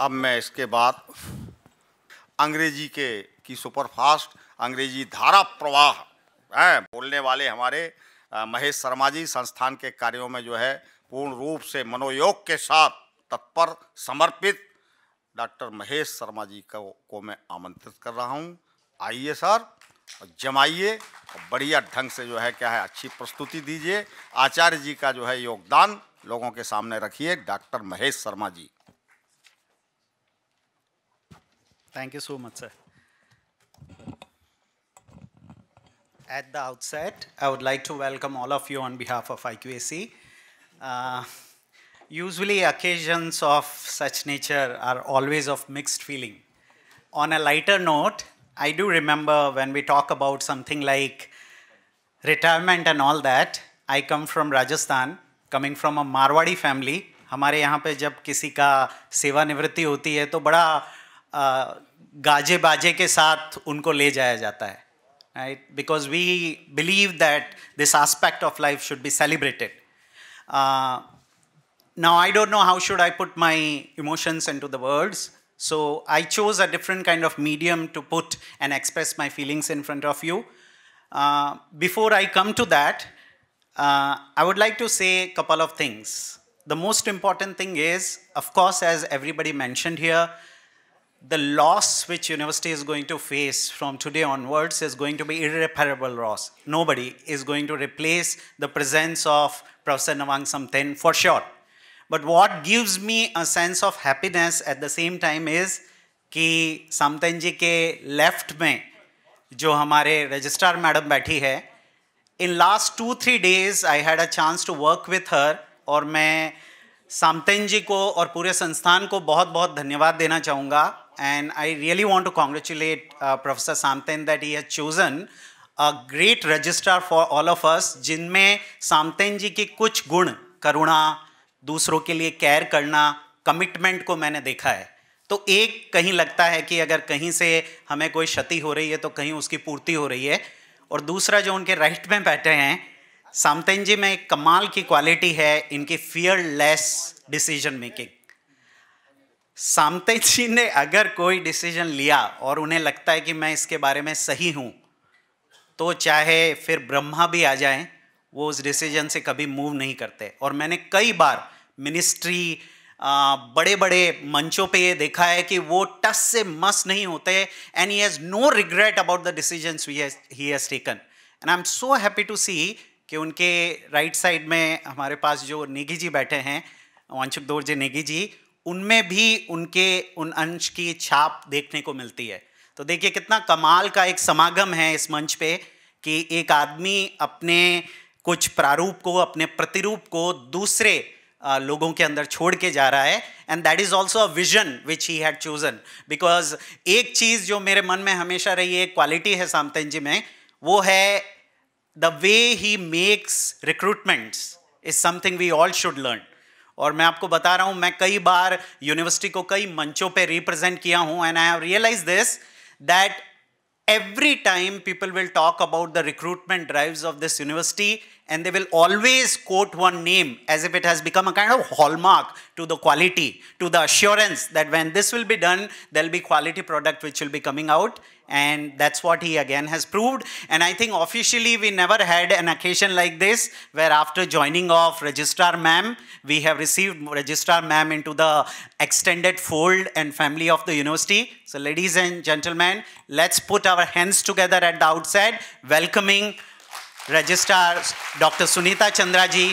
अब मैं इसके बाद अंग्रेजी के की सुपरफास्ट अंग्रेजी धारा प्रवाह है बोलने वाले हमारे महेश शर्मा जी संस्थान के कार्यों में जो है पूर्ण रूप से मनोयोग के साथ तत्पर समर्पित डॉक्टर महेश शर्मा जी को, को मैं आमंत्रित कर रहा हूँ आइए सर जमाइए और बढ़िया ढंग से जो है क्या है अच्छी प्रस्तुति दीजिए आचार्य जी का जो है योगदान लोगों के सामने रखिए doctor Mahesh Sharma ji Thank you so much, sir. At the outset, I would like to welcome all of you on behalf of IQAC. Uh, usually occasions of such nature are always of mixed feeling. On a lighter note, I do remember when we talk about something like retirement and all that, I come from Rajasthan, coming from a Marwadi family. हमारे यहाँ पे जब किसी का सेवानिवृत्ति होती है तो बड़ा गाजे के साथ उनको ले जाया जाता है right because we believe that this aspect of life should be celebrated now i don't know how should i put my emotions into the words so i chose a different kind of medium to put and express my feelings in front of you before i come to that i would like to say a couple of things the most important thing is of course as everybody mentioned here the loss which university is going to face from today onwards is going to be irreparable loss. Nobody is going to replace the presence of Professor Navang Samten for sure. But what gives me a sense of happiness at the same time is ki सामतन जी के left में जो हमारे registrar madam, बैठी है in last two three days I had a chance to work with her और मैं सामतन जी को और पूरे संस्थान को बहुत बहुत धन्यवाद देना and I really want to congratulate uh, Professor Samten that he has chosen a great registrar for all of us जिनमें सामतेन जी के कुछ गुण करुणा दूसरों के लिए केयर करना कमिटमेंट को मैंने देखा है तो एक कहीं लगता है कि अगर कहीं से हमें कोई क्षति हो रही है तो कहीं उसकी पूर्ति हो रही है और दूसरा जो उनके राइट में बैठे हैं सामतेन जी में एक कमाल की क्वालिटी है इनकी fearless decision making Samten ji ने अगर कोई डिसीजन लिया और उन्हें लगता है कि मैं इसके बारे में सही हूँ तो चाहे फिर ब्रह्मा भी आ जाएं वो उस डिसीजन से कभी मूव नहीं करते और मैंने कई बार मिनिस्ट्री बड़े बड़े मंचों पे ये देखा है कि वो टस से मस नहीं होते and he has no regret about the decision he has taken and I am so happy to see कि उनके राइट right साइड में हमारे पास जो नेगी जी बैठे हैं वांचुक दौर जी नेगी जी उनमें भी उनके उन अंश की छाप देखने को मिलती है तो देखिए कितना कमाल का एक समागम है इस मंच पे कि एक आदमी अपने कुछ प्रारूप को अपने प्रतिरूप को दूसरे लोगों के अंदर छोड़ के जा रहा है and that is also a vision which he had chosen because एक चीज़ जो मेरे मन में हमेशा रही है क्वालिटी है सामतन जी में वो है the way he makes recruitments is something we all should learn और मैं आपको बता रहा हूं मैं कई बार यूनिवर्सिटी को कई मंचों पे रिप्रेजेंट किया हूं and I have realise this that every time people will talk about the recruitment drive of this university and they will always quote one name as if it has become a kind of hallmark to the quality to the assurance that when this will be done that'll be quality product which will be coming out and that's what he again has proved and i think officially we never had an occasion like this where after joining of registrar ma'am we have received registrar ma'am into the extended fold and family of the university so ladies and gentlemen let's put our hands together at the outset welcoming registrar dr sunita chandraji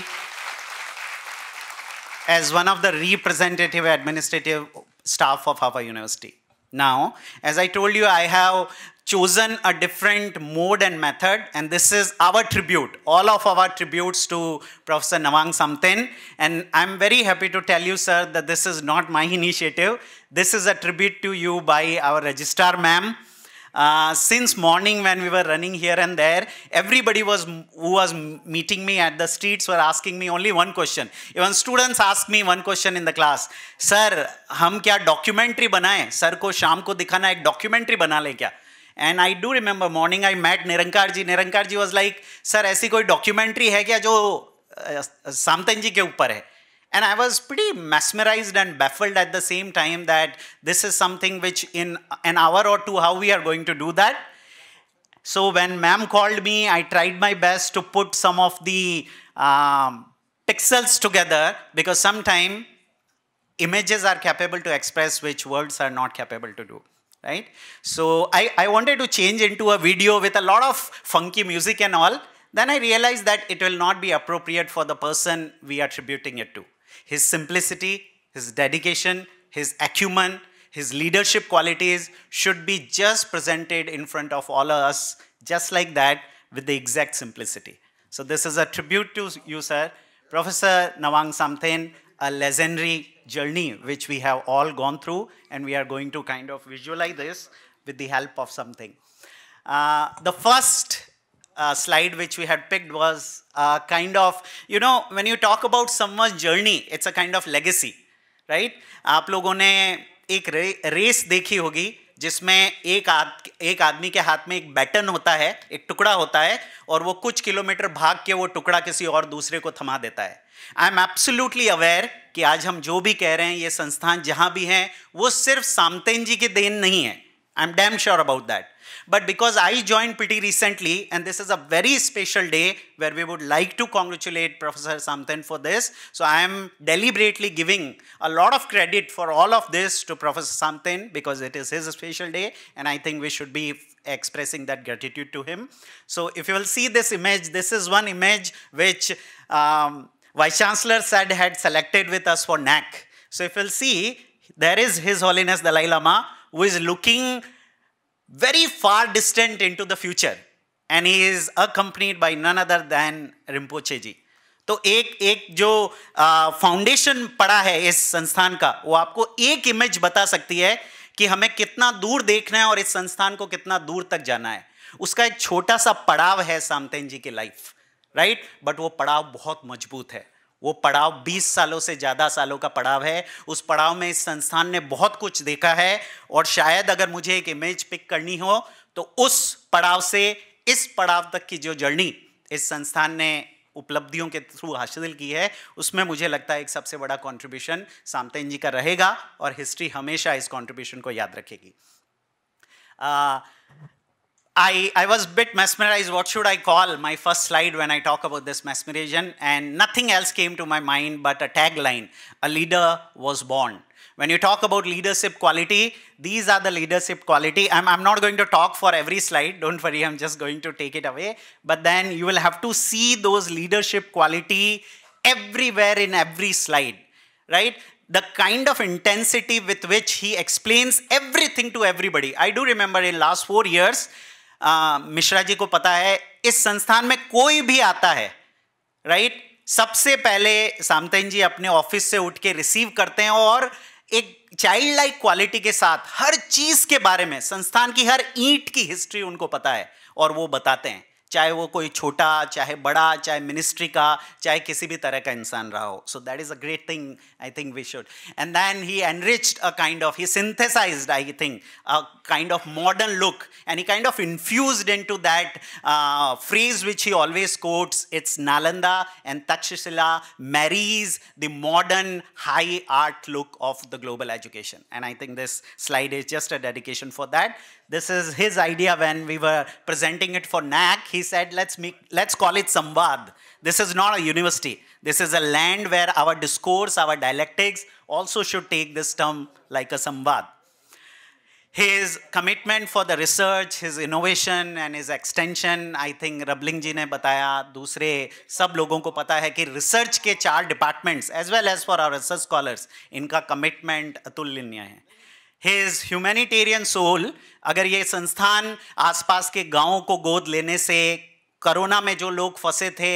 as one of the representative administrative staff of our university now. As I told you, I have chosen a different mode and method, and this is our tribute, all of our tributes to Professor Navang Samten. And I'm very happy to tell you, sir, that this is not my initiative. This is a tribute to you by our registrar, ma'am. since morning when we were running here and there, everybody was who was meeting me at the streets were asking me only one question. Even students asked me one question in the class. Sir, हम क्या documentary बनाएं? Sir को शाम को दिखाना एक documentary बना लें क्या? And I do remember morning I met Nirankar ji Nirankar ji was like sir ऐसी कोई डॉक्यूमेंट्री है क्या जो सामतन जी के ऊपर है And I was pretty mesmerized and baffled at the same time that this is something which in an hour or two, how we are going to do that. So when ma'am called me, I tried my best to put some of the um, pixels together because sometimes images are capable to express which words are not capable to do right? So I, I wanted to change into a video with a lot of funky music and all. Then I realized that it will not be appropriate for the person we are attributing it to. His simplicity, his dedication, his acumen, his leadership qualities should be just presented in front of all of us, just like that, with the exact simplicity. So this is a tribute to you, sir. Professor Nawang Samthen, a legendary journey which we have all gone through, and we are going to kind of visualize this with the help of something. Uh, the first uh, slide which we had picked was uh, kind of, you know, when you talk about someone's journey, it's a kind of legacy, right? आप लोगों ने एक रे, race देखी होगी जिसमें एक आद, एक आदमी के हाथ में एक बैटन होता है एक टुकड़ा होता है और वो कुछ किलोमीटर भाग के वो टुकड़ा किसी और दूसरे को थमा देता है आई एम एब्सोल्युटली अवेयर कि आज हम जो भी कह रहे हैं ये संस्थान जहाँ भी हैं वो सिर्फ सामतेन जी के देन नहीं है I am damn sure about that But because I joined pretty recently, and this is a very special day where we would like to congratulate Professor Samten for this. So I am deliberately giving a lot of credit for all of this to Professor Samten because it is his special day, and I think we should be expressing that gratitude to him. So if you will see this image, this is one image which um, Vice Chancellor said had selected with us for NAC. So if you'll see, there is His Holiness Dalai Lama who is looking very far distant into the future and he is accompanied by none other than Rinpoche ji. तो एक एक जो foundation पड़ा है इस संस्थान का वो आपको एक इमेज बता सकती है कि हमें कितना दूर देखना है और इस संस्थान को कितना दूर तक जाना है उसका एक छोटा सा पड़ाव है सामतेन जी की लाइफ राइट बट वो पड़ाव बहुत मजबूत है वो पड़ाव 20 सालों से ज़्यादा सालों का पड़ाव है उस पड़ाव में इस संस्थान ने बहुत कुछ देखा है और शायद अगर मुझे एक इमेज पिक करनी हो तो उस पड़ाव से इस पड़ाव तक की जो जर्नी इस संस्थान ने उपलब्धियों के थ्रू हासिल की है उसमें मुझे लगता है एक सबसे बड़ा कॉन्ट्रीब्यूशन सामतेन जी का रहेगा और हिस्ट्री हमेशा इस कॉन्ट्रीब्यूशन को याद रखेगी आ, I, I was a bit mesmerized. What should I call my first slide when I talk about this mesmerization? And nothing else came to my mind but a tagline A leader was born. When you talk about leadership quality, these are the leadership quality. I'm, I'm not going to talk for every slide. Don't worry, I'm just going to take it away. But then you will have to see those leadership quality everywhere in every slide, right? the kind of intensity with which he explains everything to everybody. I do remember in last four years, Mishra जी को पता है इस संस्थान में कोई भी आता है राइट सबसे पहले सामतेन जी अपने ऑफिस से उठ के रिसीव करते हैं और एक चाइल्ड लाइक क्वालिटी के साथ हर चीज के बारे में संस्थान की हर ईंट की हिस्ट्री उनको पता है और वो बताते हैं चाहे वो कोई छोटा चाहे बड़ा चाहे मिनिस्ट्री का चाहे किसी भी तरह का इंसान रहा हो so that is a great thing I think we should he then he enriched a kind of he synthesised I think a kind look and he kind of infused into that uh, phrase which he always quotes it's Nalanda and Takshashila marries the modern high art look of the global education and I think this slide is just a dedication for that this is his idea when we were presenting it for NAC. He said, let's, make, let's call it Samvad. This is not a university. This is a land where our discourse, our dialectics also should take this term like a Samvad. His commitment for the research, his innovation and his extension, I think Rabling ji ने बताया दूसरे सब लोगों को पता है कि research के चार as as well as for our research scholars इनका हिज ह्यूमैनिटेरियन सोल अगर ये संस्थान आसपास के गांवों को गोद लेने से कोरोना में जो लोग फंसे थे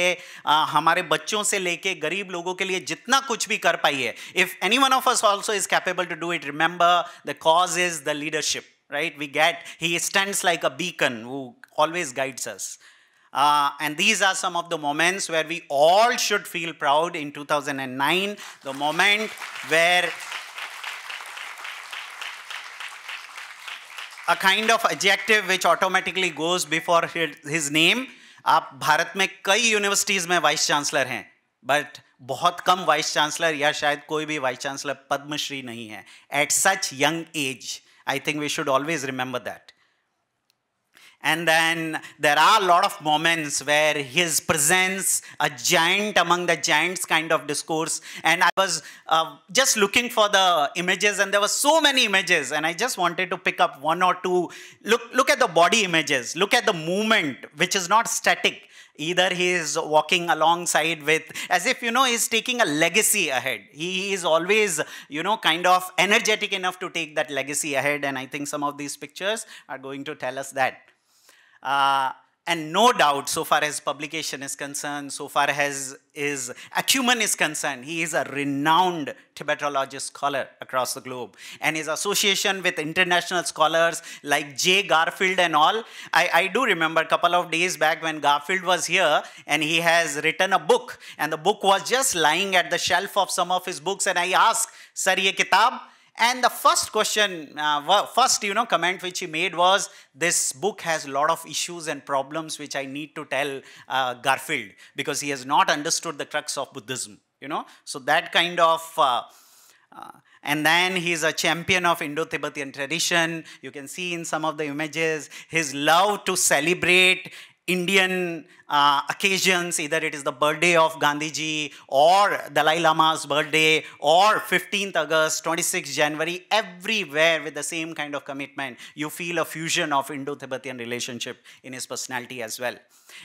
आ, हमारे बच्चों से लेके गरीब लोगों के लिए जितना कुछ भी कर पाई है if any one of us also is capable to do it remember the cause is the leadership right we get he stands like a beacon वो always guides us Uh, and these are some of the moments where we all should feel proud in 2009 the moment where a kind of adjective which automatically goes before his name आप भारत में कई universities में vice chancellor हैं but बहुत कम vice chancellor या शायद कोई भी वाइस चांसलर पद्मश्री नहीं है at such young age I think we should always remember that And then there are a lot of moments where his presence, a giant among the giants kind of discourse. And I was uh, just looking for the images and there were so many images and I just wanted to pick up one or two. Look, look at the body images. Look at the movement, which is not static. Either he is walking alongside with, as if, you know, he's taking a legacy ahead. He is always, you know, kind of energetic enough to take that legacy ahead. And I think some of these pictures are going to tell us that. Uh, and no doubt, so far as publication is concerned, so far as his acumen is concerned, he is a renowned Tibetologist scholar across the globe. And his association with international scholars like Jay Garfield and all, I, I do remember a couple of days back when Garfield was here and he has written a book. And the book was just lying at the shelf of some of his books. And I asked, Sir, ye kitab? And the first question, uh, first, you know, comment which he made was, this book has a lot of issues and problems which I need to tell uh, Garfield because he has not understood the crux of Buddhism, you know. So that kind of... Uh, uh and then he's a champion of Indo-Tibetan tradition. You can see in some of the images his love to celebrate Indian uh, occasions, either it is the birthday of Gandhiji or Dalai Lama's birthday or 15th August, 26th January, everywhere with the same kind of commitment, you feel a fusion of Indo-Tibetan relationship in his personality as well.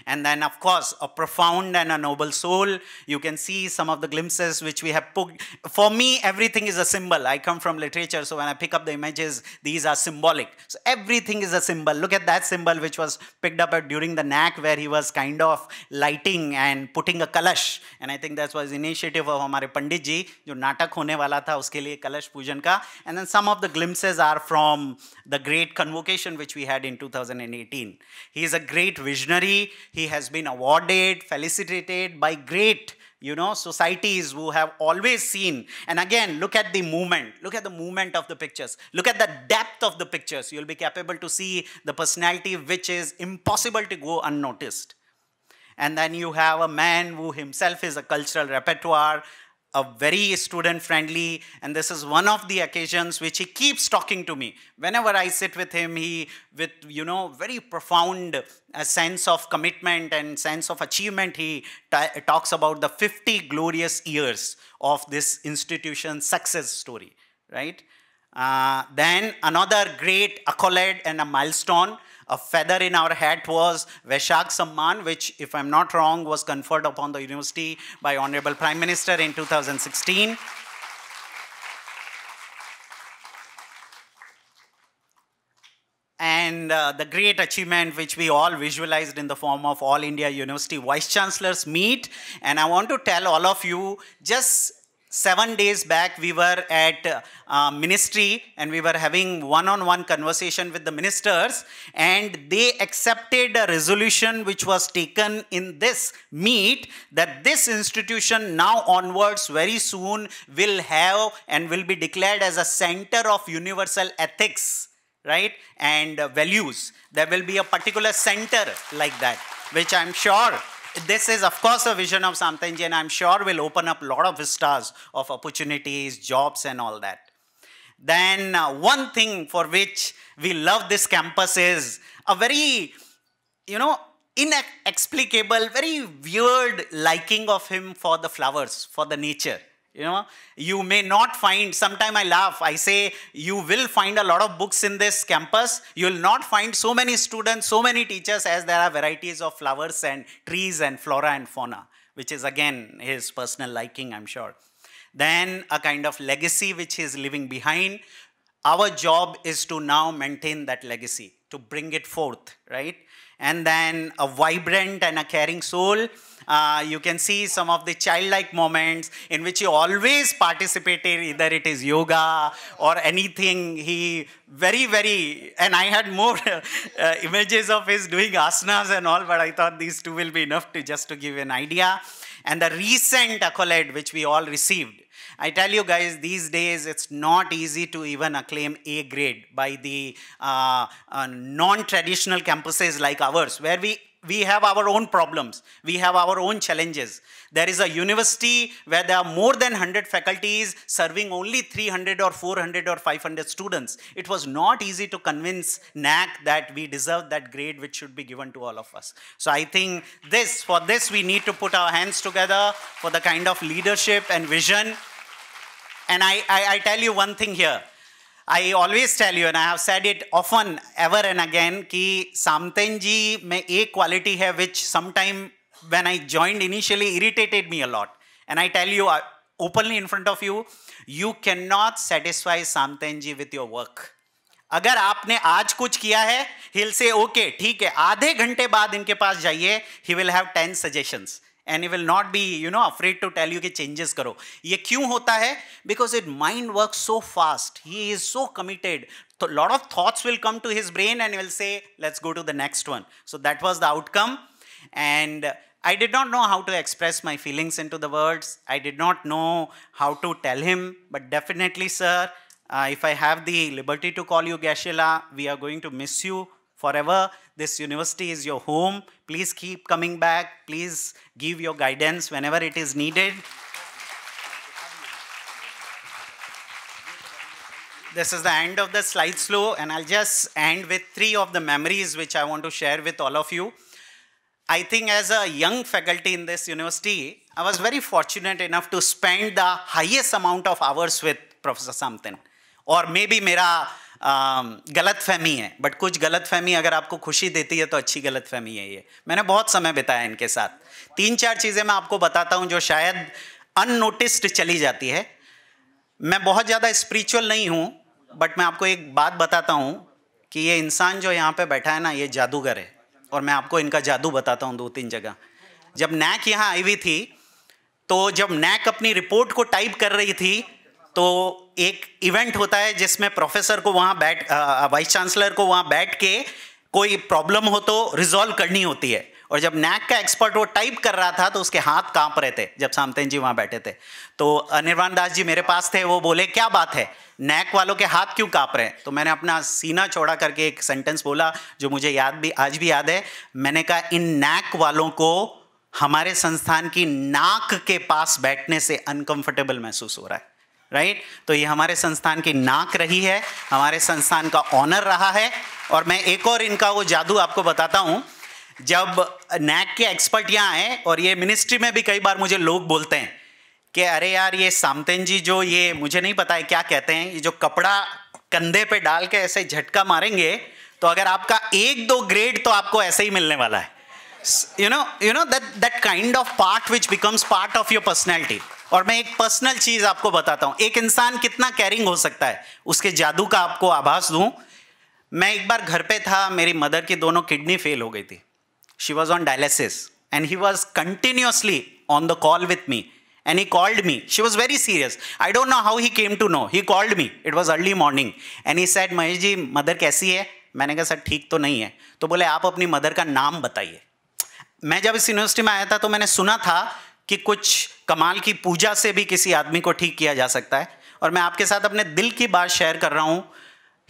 And then, of course, a profound and a noble soul. You can see some of the glimpses which we have put. For me, everything is a symbol. I come from literature, so when I pick up the images, these are symbolic. So everything is a symbol. Look at that symbol which was picked up during the NAC where he was kind of lighting and putting a kalash. And I think that was initiative of हमारे पंडित जी जो नाटक होने वाला था उसके लिए कलश पूजन का and then some of the glimpses are from the great convocation 2018 He is a great visionary. He has been awarded, felicitated by great you know, societies who have always seen. And again, look at the movement. Look at the movement of the pictures. Look at the depth of the pictures. You'll be capable to see the personality which is impossible to go unnoticed. And then you have a man who himself is a cultural repertoire, a very student friendly and this is one of the occasions which he keeps talking to me whenever i sit with him he with you know very profound uh, sense of commitment and sense of achievement he talks about the 50 glorious years of this institution's success story right uh, then another great accolade and a milestone a feather in our hat was Vaishak Samman, which, if I'm not wrong, was conferred upon the university by Honorable Prime Minister in 2016. and uh, the great achievement which we all visualized in the form of All India University Vice Chancellors Meet. And I want to tell all of you just Seven days back, we were at uh, ministry and we were having one-on-one conversation with the ministers and they accepted a resolution which was taken in this meet that this institution now onwards very soon will have and will be declared as a center of universal ethics, right? And uh, values. There will be a particular center like that, which I'm sure this is, of course, a vision of Samtanji, and I'm sure will open up a lot of vistas of opportunities, jobs, and all that. Then uh, one thing for which we love this campus is a very, you know, inexplicable, very weird liking of him for the flowers, for the nature you know you may not find sometime i laugh i say you will find a lot of books in this campus you will not find so many students so many teachers as there are varieties of flowers and trees and flora and fauna which is again his personal liking i'm sure then a kind of legacy which is leaving behind our job is to now maintain that legacy to bring it forth right and then a vibrant and a caring soul uh, you can see some of the childlike moments in which he always participated, either it is yoga or anything. He very, very, and I had more uh, images of his doing asanas and all, but I thought these two will be enough to just to give an idea. And the recent accolade which we all received I tell you guys, these days it's not easy to even acclaim A grade by the uh, uh, non-traditional campuses like ours, where we we have our own problems. We have our own challenges. There is a university where there are more than 100 faculties serving only 300 or 400 or 500 students. It was not easy to convince NAC that we deserve that grade which should be given to all of us. So I think this, for this, we need to put our hands together for the kind of leadership and vision. And I, I, I tell you one thing here I always tell you I have said it often ever and again कि सामतेन जी में एक quality है which sometime when I joined initially irritated me a lot and I tell you openly in front of you you can not satisfy Samten ji with your work अगर आपने आज कुछ किया है हिल से ओके ठीक है आधे घंटे बाद इनके पास जाइए he will have ten suggestions and he will not be you know afraid to tell you कि चेंजेस करो ये क्यों होता है because it mind work so fast he is so committed lot of thoughts will come to his brain and will say let's go to the next one so that was the outcome and I did not know how to express my feelings into the words. I did not know how to tell him, but definitely, sir, uh, if I have the liberty to call you Gashila, we are going to miss you forever. This university is your home. Please keep coming back. Please give your guidance whenever it is needed. this is the end of the slide slow and I'll just end with three of the memories which I want to share with all of you. I think as a young faculty in this university, I was very fortunate enough to spend the highest amount of hours with Professor Something, Or maybe mera गलत फहमी है but कुछ गलत फहमी अगर आपको खुशी देती है तो अच्छी गलत फहमी है ये मैंने बहुत समय बिताया इनके साथ तीन चार चीज़ें मैं आपको बताता हूँ जो शायद अननोटिस्ड चली जाती है मैं बहुत ज़्यादा स्पिरिचुअल नहीं हूँ बट मैं आपको एक बात बताता हूँ कि ये इंसान जो यहाँ पे बैठा है ना ये जादूगर है और मैं आपको इनका जादू बताता हूँ दो तीन जगह जब नैक यहाँ आई हुई थी तो जब नैक अपनी रिपोर्ट को टाइप कर रही थी तो एक इवेंट होता है जिसमें प्रोफेसर को वहाँ बैठ वाइस चांसलर को वहाँ बैठ के कोई प्रॉब्लम हो तो रिजॉल्व करनी होती है और जब नैक का एक्सपर्ट वो टाइप कर रहा था तो उसके हाथ कांप रहे थे जब सामतेन जी वहाँ बैठे थे तो अनिर्वाण दास जी मेरे पास थे वो बोले क्या बात है नैक वालों के हाथ क्यों कांप रहे हैं तो मैंने अपना सीना छोड़ा करके एक सेंटेंस बोला जो मुझे याद भी आज भी याद है मैंने कहा इन नैक वालों को हमारे संस्थान की नाक के पास बैठने से अनकंफर्टेबल महसूस हो रहा है राइट तो ये हमारे संस्थान की नाक रही है हमारे संस्थान का ऑनर रहा है और मैं एक और इनका वो जादू आपको बताता हूँ जब नैक के एक्सपर्ट यहाँ आए और ये मिनिस्ट्री में भी कई बार मुझे लोग बोलते हैं कि अरे यार ये सामतेन जी जो ये मुझे नहीं पता है क्या कहते हैं ये जो कपड़ा कंधे पे डाल के ऐसे झटका मारेंगे तो अगर आपका एक दो ग्रेड तो आपको ऐसे ही मिलने वाला है you know you know that that kind of part which becomes part of your personality और मैं एक पर्सनल चीज आपको बताता हूं एक इंसान कितना कैरिंग हो सकता है उसके जादू का आपको आभास दूं मैं एक बार घर पे था मेरी मदर की दोनों किडनी फेल हो गई थी she was on dialysis and he was continuously on the call with me and he called me she was very serious I don't know how he came to know he called me it was early morning and he said Mahesh ji mother कैसी है मैंने कहा sir ठीक तो नहीं है तो बोले आप अपनी मदर का नाम बताइए मैं जब इस यूनिवर्सिटी में आया था तो मैंने सुना था कि कुछ कमाल की पूजा से भी किसी आदमी को ठीक किया जा सकता है और मैं आपके साथ अपने दिल की बात शेयर कर रहा हूं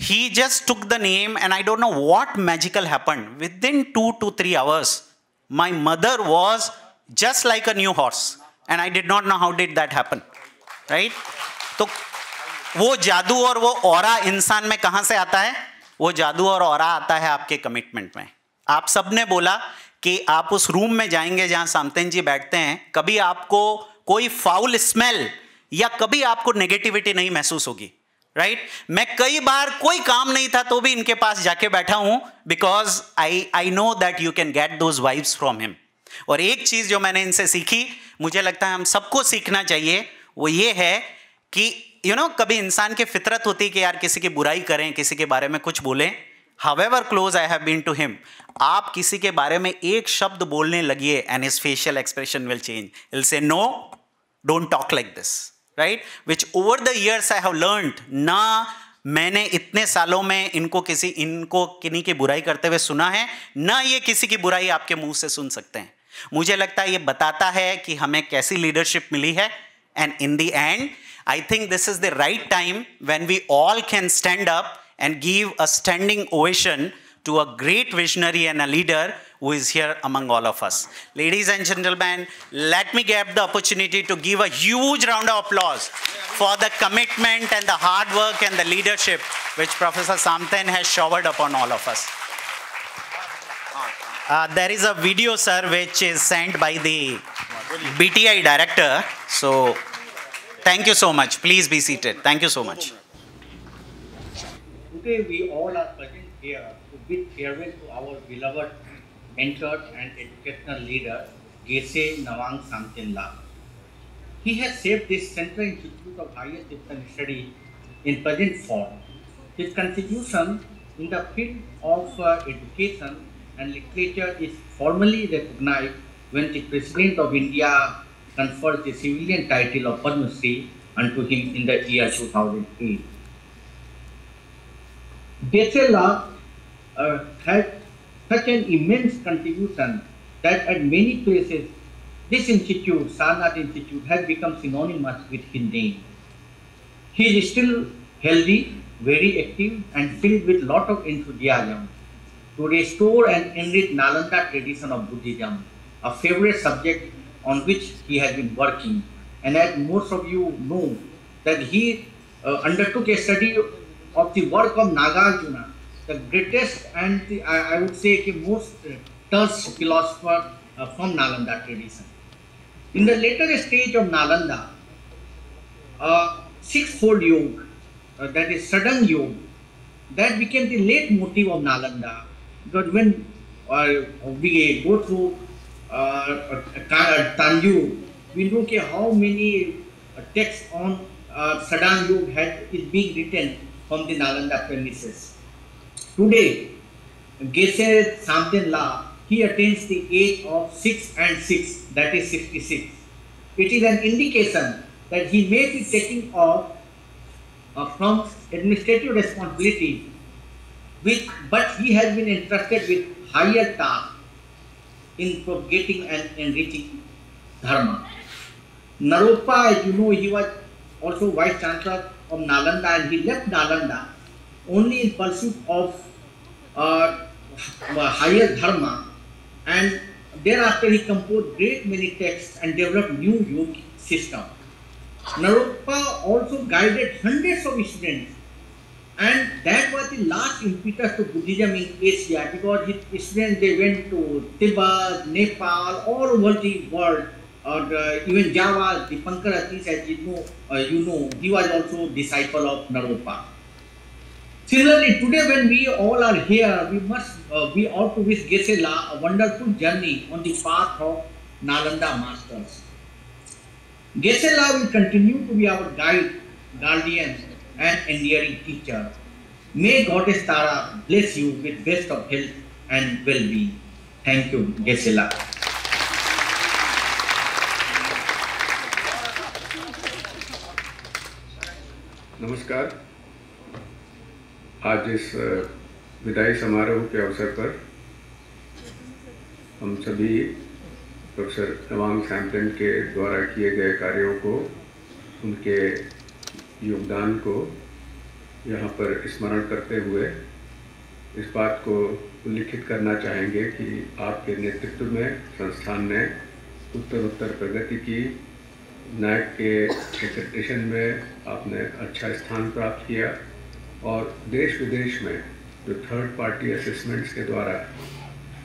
he just took the name and I don't know what magical happen within two two three hours my mother was just like a new horse and I did not know how did that happen right तो वो जादू और वो और इंसान में कहां से आता है वो जादू और और आता है आपके कमिटमेंट में आप सबने बोला कि आप उस रूम में जाएंगे जहां सामतेन जी बैठते हैं कभी आपको कोई फाउल स्मेल या कभी आपको नेगेटिविटी नहीं महसूस होगी राइट right? मैं कई बार कोई काम नहीं था तो भी इनके पास जाके बैठा हूं because I I know that you can get those vibes from him और एक चीज जो मैंने इनसे सीखी मुझे लगता है हम सबको सीखना चाहिए वो ये है कि यू you नो know, कभी इंसान की फितरत होती है कि यार किसी की बुराई करें किसी के बारे में कुछ बोलें however close I have been to him आप किसी के बारे में एक शब्द बोलने लगिए and his facial expression will change will say no don't talk like this right which over the years I have learn ना मैंने इतने सालों में इनको किसी इनको किन्हीं की बुराई करते हुए सुना है ना ये किसी की बुराई आपके मुंह से सुन सकते हैं मुझे लगता है ये बताता है कि हमें कैसी लीडरशिप मिली है and in the end I think this is the right time when we all can stand up and give a standing ovation to a great visionary and a leader who is here among all of us. Ladies and gentlemen, let me get the opportunity to give a huge round of applause for the commitment and the hard work and the leadership which Professor Samten has showered upon all of us. Uh, there is a video, sir, which is sent by the BTI director. So, thank you so much. Please be seated. Thank you so much today we all are present here to bid farewell to our beloved mentor and educational leader, Gese Navang Samtin He has saved this Central Institute of Higher Tibetan Study in present form. His contribution in the field of uh, education and literature is formally recognized when the President of India conferred the civilian title of Padma unto him in the year 2008. Becela uh, had such an immense contribution that at many places this institute, Sarnath Institute, has become synonymous with his name. He is still healthy, very active and filled with lot of enthusiasm to restore and enrich Nalanda tradition of Buddhism, a favorite subject on which he has been working. And as most of you know, that he uh, undertook a study of the work of Nagarjuna, the greatest and the, I, I, would say the most touched philosopher uh, from Nalanda tradition. In the later stage of Nalanda, uh, sixfold yoga, uh, that is sudden yoga, that became the late motive of Nalanda. But when uh, we go through uh, Tanju, we look at how many texts on uh, Sadan Yoga had, is being written from the Nalanda premises. Today, Geshe La, he attains the age of 6 and 6, that is 66. It is an indication that he may be taking off uh, from administrative responsibility, with, but he has been entrusted with higher task in propagating and enriching dharma. Naropa, as you know, he was also vice chancellor from Nalanda and he left Nalanda only in pursuit of uh, uh, higher dharma and thereafter he composed great many texts and developed new yoga system. Naropa also guided hundreds of students and that was the last impetus to Buddhism in Asia because his students they went to Tibet, Nepal, all over the world or uh, even Java, the Atish, as you know, uh, you know, he was also disciple of Naropa. Similarly, today when we all are here, we must, uh, we ought to wish Gesela a wonderful journey on the path of Nalanda masters. Gesela will continue to be our guide, guardian and endearing teacher. May Goddess Tara bless you with best of health and well-being. Thank you, Gesela. नमस्कार आज इस विदाई समारोह के अवसर पर हम सभी प्रोफेसर तवांग सैम्पलन के द्वारा किए गए कार्यों को उनके योगदान को यहाँ पर स्मरण करते हुए इस बात को उल्लिखित करना चाहेंगे कि आपके नेतृत्व में संस्थान ने उत्तर उत्तर प्रगति की नैक के एक्सपेक्टेशन में आपने अच्छा स्थान प्राप्त किया और देश विदेश में जो थर्ड पार्टी असेसमेंट्स के द्वारा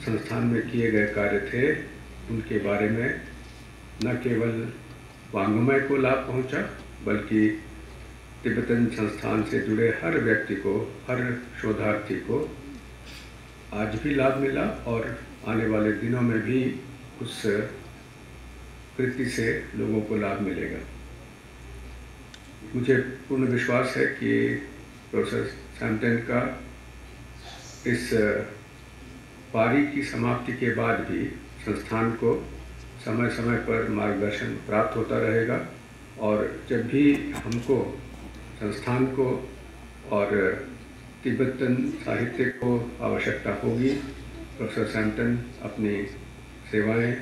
संस्थान में किए गए कार्य थे उनके बारे में न केवल वांगमय को लाभ पहुंचा, बल्कि तिब्बतन संस्थान से जुड़े हर व्यक्ति को हर शोधार्थी को आज भी लाभ मिला और आने वाले दिनों में भी उस कृति से लोगों को लाभ मिलेगा मुझे पूर्ण विश्वास है कि प्रोफेसर सैमटन का इस पारी की समाप्ति के बाद भी संस्थान को समय समय पर मार्गदर्शन प्राप्त होता रहेगा और जब भी हमको संस्थान को और तिब्बतन साहित्य को आवश्यकता होगी प्रोफेसर सैमटन अपनी सेवाएं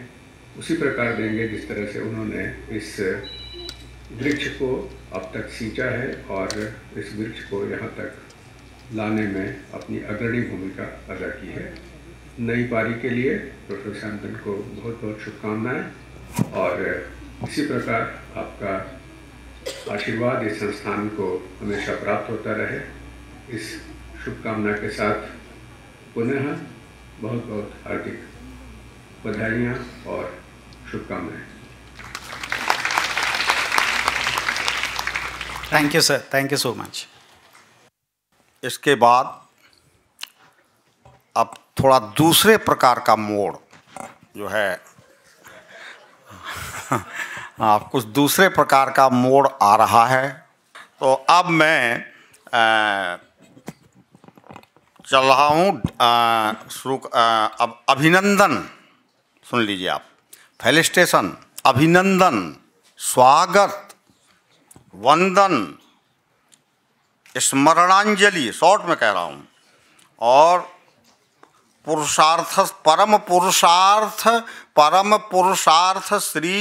उसी प्रकार देंगे जिस तरह से उन्होंने इस वृक्ष को अब तक सींचा है और इस वृक्ष को यहाँ तक लाने में अपनी अग्रणी भूमिका अदा की है नई पारी के लिए डॉक्टर शांतन को बहुत बहुत शुभकामनाएं और इसी प्रकार आपका आशीर्वाद इस संस्थान को हमेशा प्राप्त होता रहे इस शुभकामना के साथ पुनः बहुत बहुत हार्दिक बधाइयाँ और शुभकामनाएं thank you sir thank you so much इसके बाद अब थोड़ा दूसरे प्रकार का मोड़ जो है आप कुछ दूसरे प्रकार का मोड़ आ रहा है तो अब मैं चल रहा हूँ शुरू अब अभिनंदन सुन लीजिए आप फेलिस्टेशन अभिनंदन स्वागत वंदन स्मरणांजलि शॉर्ट में कह रहा हूँ और पुरुषार्थ परम पुरुषार्थ परम पुरुषार्थ श्री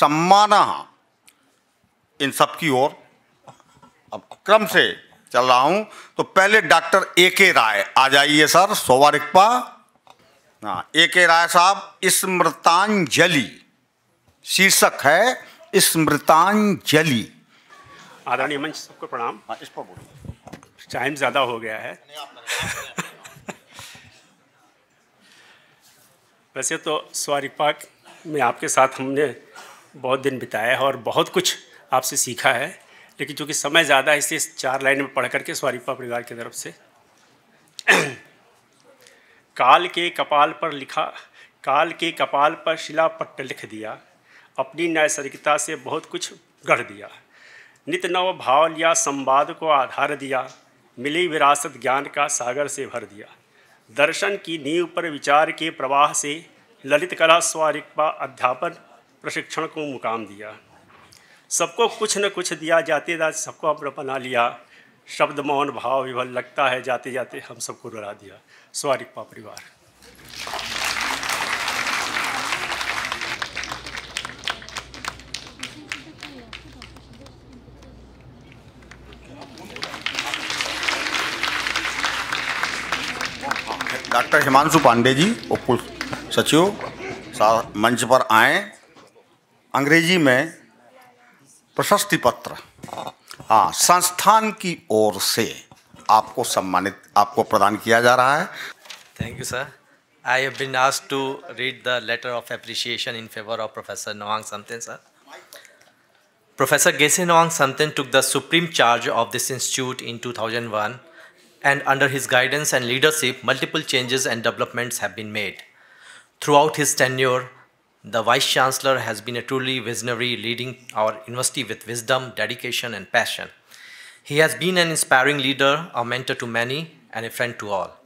सम्मान इन सब की ओर अब क्रम से चल रहा हूँ तो पहले डॉक्टर ए के राय आ जाइए सर सोवार हाँ ए के राय साहब स्मृतांजलि शीर्षक है स्मृतांजलि आदरणीय मंच सबको प्रणाम हाँ, इस पर बोलो टाइम ज़्यादा हो गया है वैसे तो स्वारिपाक में आपके साथ हमने बहुत दिन बिताया है और बहुत कुछ आपसे सीखा है लेकिन चूंकि समय ज़्यादा है इसलिए चार लाइन में पढ़ करके स्वारिपाक परिवार की तरफ से काल के कपाल पर लिखा काल के कपाल पर शिलापट्ट लिख दिया अपनी नैसर्गिकता से बहुत कुछ गढ़ दिया नित नव भाव लिया संवाद को आधार दिया मिली विरासत ज्ञान का सागर से भर दिया दर्शन की नींव पर विचार के प्रवाह से ललित कला स्वरिक्पा अध्यापन प्रशिक्षण को मुकाम दिया सबको कुछ न कुछ दिया जाते जाते सबको अपना बना लिया शब्द मौन भाव विभल लगता है जाते जाते हम सबको रुला दिया स्वारिकपा परिवार डॉक्टर हिमांशु पांडे जी उप सचिव मंच पर आए अंग्रेजी में प्रशस्ति पत्र हाँ संस्थान की ओर से Thank you, sir. I have been asked to read the letter of appreciation in favor of Professor the letter of Professor Gese Noang Santen took the supreme charge of this institute in 2001 and under his guidance and leadership, multiple changes and developments have been made. Throughout his tenure, the Vice Chancellor has been a truly visionary leading our university with wisdom, dedication and passion. He has been an inspiring leader, a mentor to many, and a friend to all.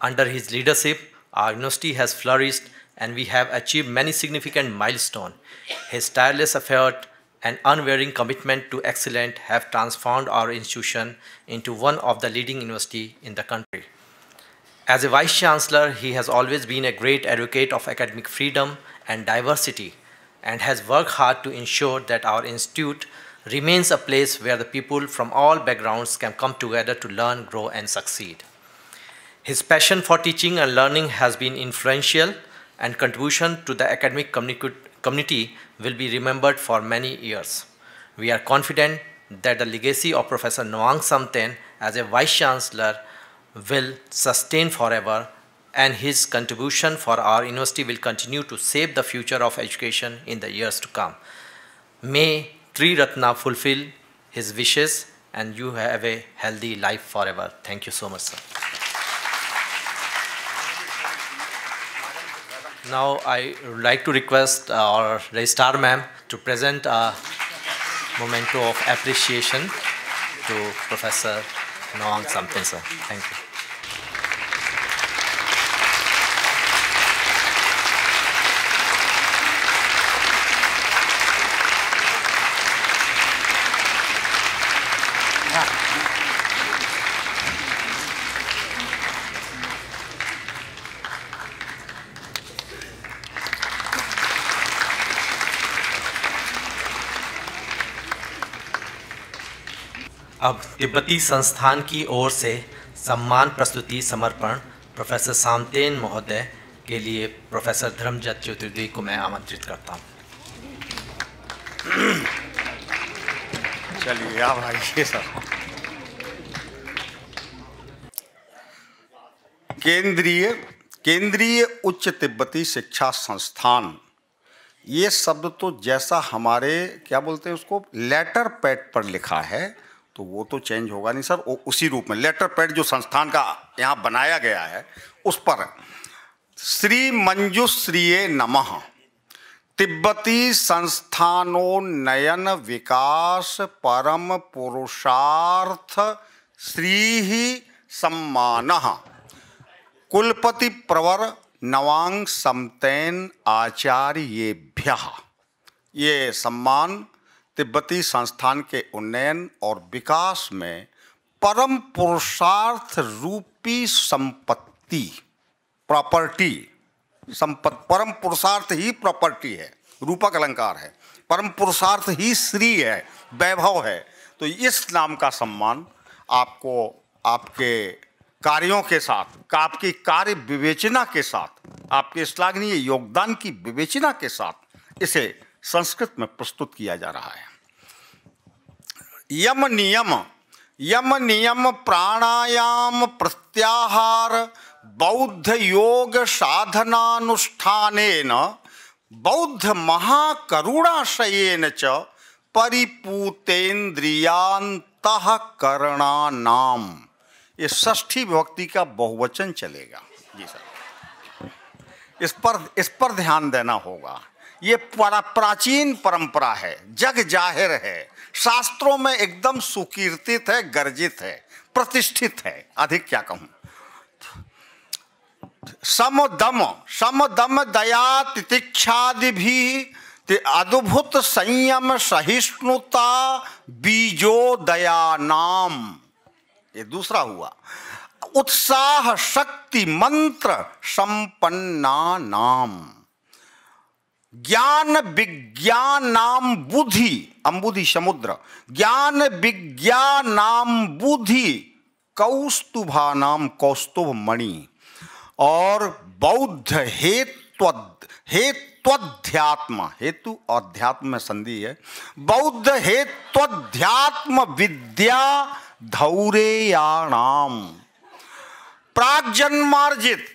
Under his leadership, our university has flourished and we have achieved many significant milestones. His tireless effort and unwavering commitment to excellence have transformed our institution into one of the leading universities in the country. As a Vice Chancellor, he has always been a great advocate of academic freedom and diversity and has worked hard to ensure that our institute remains a place where the people from all backgrounds can come together to learn, grow, and succeed. His passion for teaching and learning has been influential, and contribution to the academic community will be remembered for many years. We are confident that the legacy of Professor Noang Samten as a Vice Chancellor will sustain forever and his contribution for our university will continue to shape the future of education in the years to come. May Three Ratna fulfill his wishes and you have a healthy life forever. Thank you so much, sir. Now I would like to request uh, our registrar ma'am to present a memento of appreciation to Professor Noang something, sir. Thank you. अब तिब्बती संस्थान की ओर से सम्मान प्रस्तुति समर्पण professor सामतेन महोदय के लिए प्रोफेसर धर्मजत चतुर्दी को मैं आमंत्रित करता हूँ चलिए आप आइए सर केंद्रीय केंद्रीय उच्च तिब्बती शिक्षा संस्थान ये शब्द तो जैसा हमारे क्या बोलते हैं उसको लेटर पैड पर लिखा है तो वो तो चेंज होगा नहीं सर उसी रूप में लेटर पैड जो संस्थान का यहाँ बनाया गया है उस पर श्री मंजुश्रिय नमः तिब्बती संस्थानोन्नयन विकास परम पुरुषार्थ श्री ही सम्मान कुलपति प्रवर नवांग समतेन आचार्येभ्य ये सम्मान तिब्बती संस्थान के उन्नयन और विकास में परम पुरुषार्थ रूपी संपत्ति प्रॉपर्टी संपत्ति परम पुरुषार्थ ही प्रॉपर्टी है रूपक अलंकार है परम पुरुषार्थ ही श्री है वैभव है तो इस नाम का सम्मान आपको आपके कार्यों के साथ आपकी कार्य विवेचना के साथ आपके श्लाघनीय योगदान की विवेचना के साथ इसे संस्कृत में प्रस्तुत किया जा रहा है यम नियम यम नियम प्राणायाम प्रत्याहार बौद्ध योग साधनानुष्ठानेन बौद्ध महाकरुणाशयन च नाम ये षष्ठी भक्ति का बहुवचन चलेगा जी सर इस पर इस पर ध्यान देना होगा ये प्राचीन परंपरा है जग जाहिर है शास्त्रों में एकदम सुकीर्तित है गर्जित है प्रतिष्ठित है अधिक क्या कहूं समदम समदम दया तितिक्षादि भी अद्भुत संयम सहिष्णुता बीजो दया नाम ये दूसरा हुआ उत्साह शक्ति मंत्र संपन्ना नाम ज्ञान विज्ञान नाम बुद्धि अम्बुधि समुद्र ज्ञान विज्ञान नाम बुद्धि कौस्तुभा नाम कौस्तुभ मणि और बौद्ध हेत्व हेत्वध्यात्म हेतु अध्यात्म में संधि है बौद्ध हेत्वध्यात्म विद्या धौरेयाणाम प्राग जन्मार्जित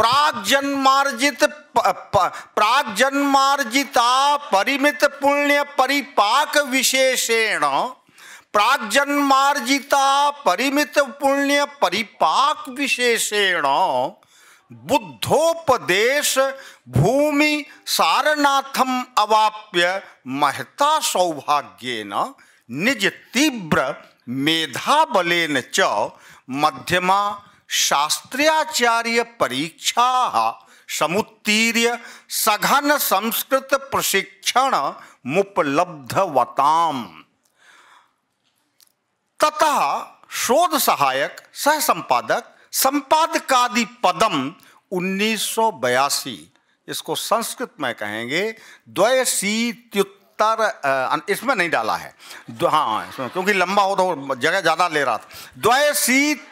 प्राग जन्मार्जित प्राग जन्मार्जिता परिमित पुण्य परिपाक विशेषेण प्राग जन्मार्जिता परिमित पुण्य परिपाक विशेषेण बुद्धोपदेश भूमि सारनाथम अवाप्य महता सौभाग्येन निज तीव्र बलेन च मध्यमा शास्त्रीयाचार्य परीक्षा समुत्तीर्य सघन संस्कृत प्रशिक्षण मुपलब्धवताम तथा शोध सहायक सह संपादक संपादकादि पदम 1982 इसको संस्कृत में कहेंगे द्वयसीत्युत अख्तर इसमें नहीं डाला है हाँ, हाँ इसमें क्योंकि लंबा हो तो जगह ज़्यादा ले रहा था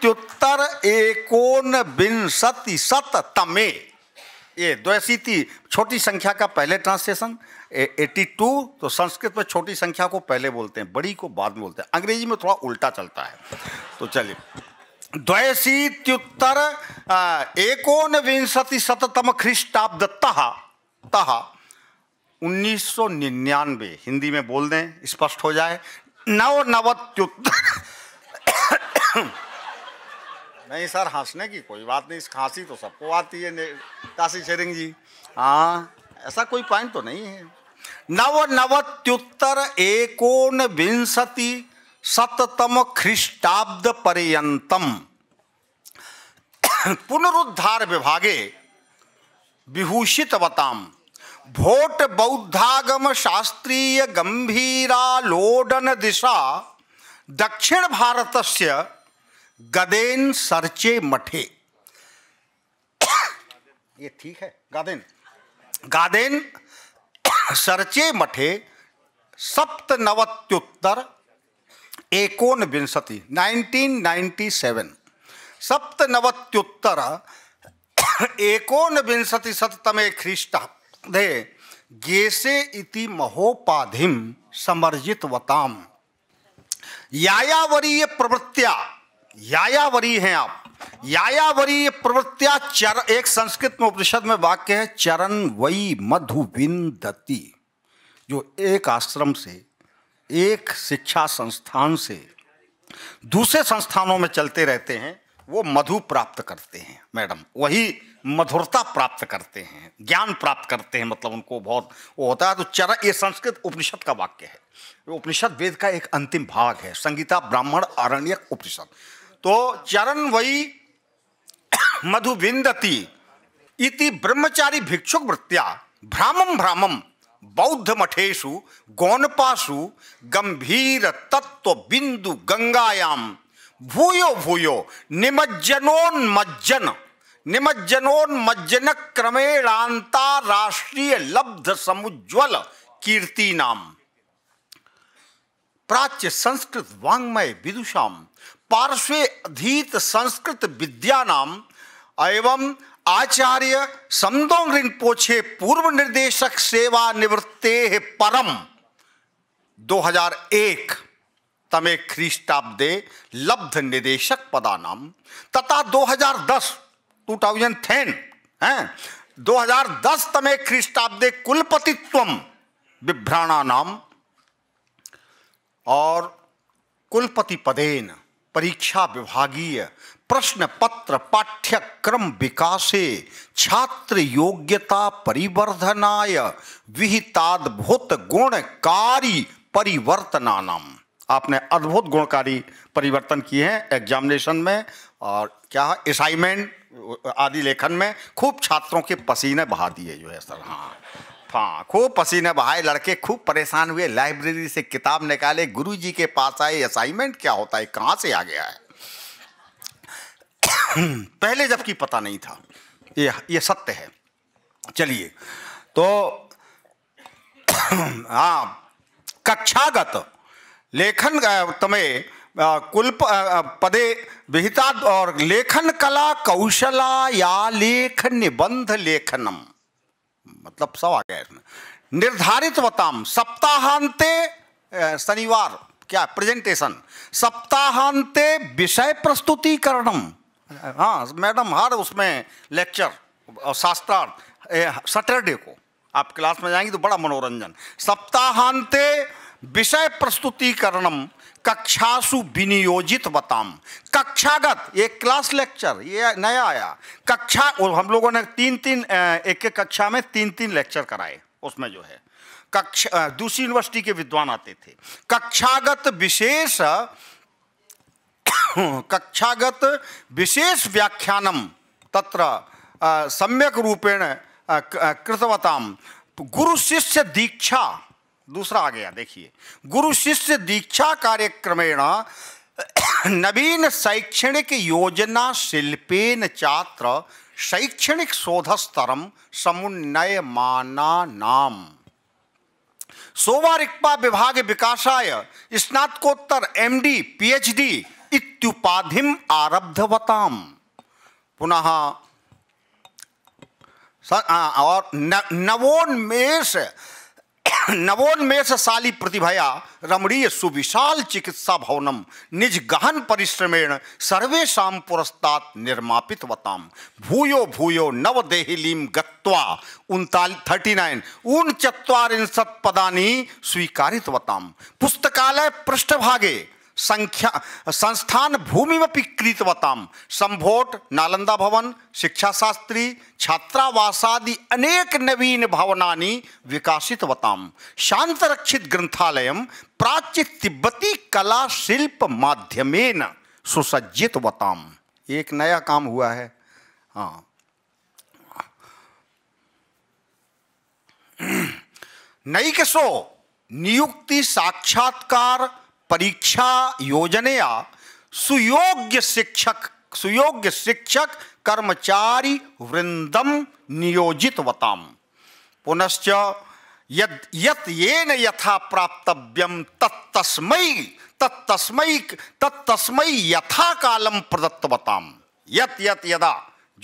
त्युत्तर एकोन विंशति सत तमे ये द्वैशीति छोटी संख्या का पहले ट्रांसलेशन 82 तो संस्कृत में छोटी संख्या को पहले बोलते हैं बड़ी को बाद में बोलते हैं अंग्रेजी में थोड़ा उल्टा चलता है तो चलिए द्वैशीत्युत्तर एकोन विंशति शततम ख्रीष्टाब्द तहा तहा 1999 हिंदी में बोल दें स्पष्ट हो जाए नव नवत्युत्तर नहीं सर हंसने की कोई बात नहीं खांसी तो सबको आती है काशी शेरिंग जी हाँ ऐसा कोई पॉइंट तो नहीं है नव नवत्युत्तर एकोन विंशति सततम ख्रीष्टाब्द पर्यंतम पुनरुद्धार विभागे विभूषित बताम भोट बौद्धागम शास्त्रीय गंभीरा लोडन दिशा दक्षिण भारत से गदेन सरचे मठे ये ठीक है गादेन गादेन सरचे मठे सप्त नवत्युत्तर एकोन विंशति 1997 नवत्युत्तर एकोन विंशति शततमे ख्रीष्टा दे गेसे इति महोपाधिम समर्जित वताम यायावरीय प्रवृत्तिया यायावरी हैं आप यायावरीय प्रवृत्तिया चर एक संस्कृत में उपनिषद में वाक्य है चरण वई मधु जो एक आश्रम से एक शिक्षा संस्थान से दूसरे संस्थानों में चलते रहते हैं वो मधु प्राप्त करते हैं मैडम वही मधुरता प्राप्त करते हैं ज्ञान प्राप्त करते हैं मतलब उनको बहुत वो होता है तो चरण ये संस्कृत उपनिषद का वाक्य है उपनिषद वेद का एक अंतिम भाग है संगीता ब्राह्मण आरण्यक उपनिषद तो चरण वही मधुविंदती इति ब्रह्मचारी भिक्षुक वृत्तिया भ्रामम भ्रामम बौद्ध मठेशु गौनपाशु गंभीर तत्व बिंदु गंगायाम भूयो भूयो निमज्जनोन्मज्जन निमज्जनोन्मज्जन राष्ट्रीय लब्ध समुज्वल कीर्ति नाम प्राच्य संस्कृत वांग्मय विदुषाम पार्श्वे अधीत संस्कृत विद्या नाम एवं आचार्य समदोंग पोछे पूर्व निर्देशक सेवा निवृत्ते परम 2001 तमे ख्रीष्टाब्दे लब्ध निदेशक पदा नाम तथा 2010 2010 हैं 2010 तमे ख्रिस्टाब्दे कुलपतित्व बिभ्राणा नाम और कुलपति पदेन परीक्षा विभागीय प्रश्न पत्र पाठ्यक्रम विकासे छात्र योग्यता परिवर्धनाय विहिताद्भुत गुणकारी परिवर्तना नाम आपने अद्भुत गुणकारी परिवर्तन किए हैं एग्जामिनेशन में और क्या असाइनमेंट आदि लेखन में खूब छात्रों के पसीने बहा दिए जो है सर हाँ हाँ खूब पसीने बहाए लड़के खूब परेशान हुए लाइब्रेरी से किताब निकाले गुरुजी के पास आए असाइनमेंट क्या होता है कहाँ से आ गया है पहले जबकि पता नहीं था ये ये सत्य है चलिए तो हाँ कक्षागत लेखन तुम्हें कुल पदे विहिता और लेखन कला कौशला या लेख निबंध लेखनम मतलब सब आ गया इसमें निर्धारित बताम सप्ताहांते शनिवार क्या प्रेजेंटेशन सप्ताहांते विषय प्रस्तुतिकरणम हाँ मैडम हर उसमें लेक्चर और शास्त्रार्थ सैटरडे को आप क्लास में जाएंगी तो बड़ा मनोरंजन सप्ताहांते विषय प्रस्तुतिकरणम कक्षासु विनियोजित बताम कक्षागत ये क्लास लेक्चर ये नया आया कक्षा और हम लोगों ने तीन तीन एक एक कक्षा में तीन तीन लेक्चर कराए उसमें जो है कक्षा दूसरी यूनिवर्सिटी के विद्वान आते थे कक्षागत विशेष कक्षागत विशेष व्याख्यानम तत्र सम्यक रूपेण कृतवताम गुरु शिष्य दीक्षा दूसरा आ गया देखिए गुरु शिष्य दीक्षा कार्यक्रमेण नवीन शैक्षणिक योजना शिल्पेन छात्र शैक्षणिक शोधस्तरम समुन्नय माना नाम सोवा विभाग विकासाय स्नातकोत्तर एच डी इत्युपाधि आरब्धवताम पुनः और नवोन्मेष नवोन्मेषशाली प्रतिभया रमणीय सुविशाल चिकित्सा भवनम निज गहन परिश्रमेण सर्वेशा निर्मापित वताम भूयो भूयो देहली गत्वा उनताल थर्टी नाइन उन चुरीशत स्वीकारित वताम पुस्तकालय पृष्ठभागे संख्या संस्थान भूमि में कृतवताम संभोट नालंदा भवन शिक्षा शास्त्री छात्रावासादि अनेक नवीन भवनानि विकासितवताम शांत रक्षित ग्रंथालय प्राच्य तिब्बती कला शिल्प माध्यमेन वताम एक नया काम हुआ है हाँ नई केसो नियुक्ति साक्षात्कार परीक्षा योजनया सुयोग्य शिक्षक सुयोग्य शिक्षक कर्मचारी वृंदम नियोजितवताम पुनश्च यद यत येन यथा प्राप्तव्यम तत्तस्मै तत्तस्मै तत्तस्मै यथा कालम प्रदत्तवताम यत यत यदा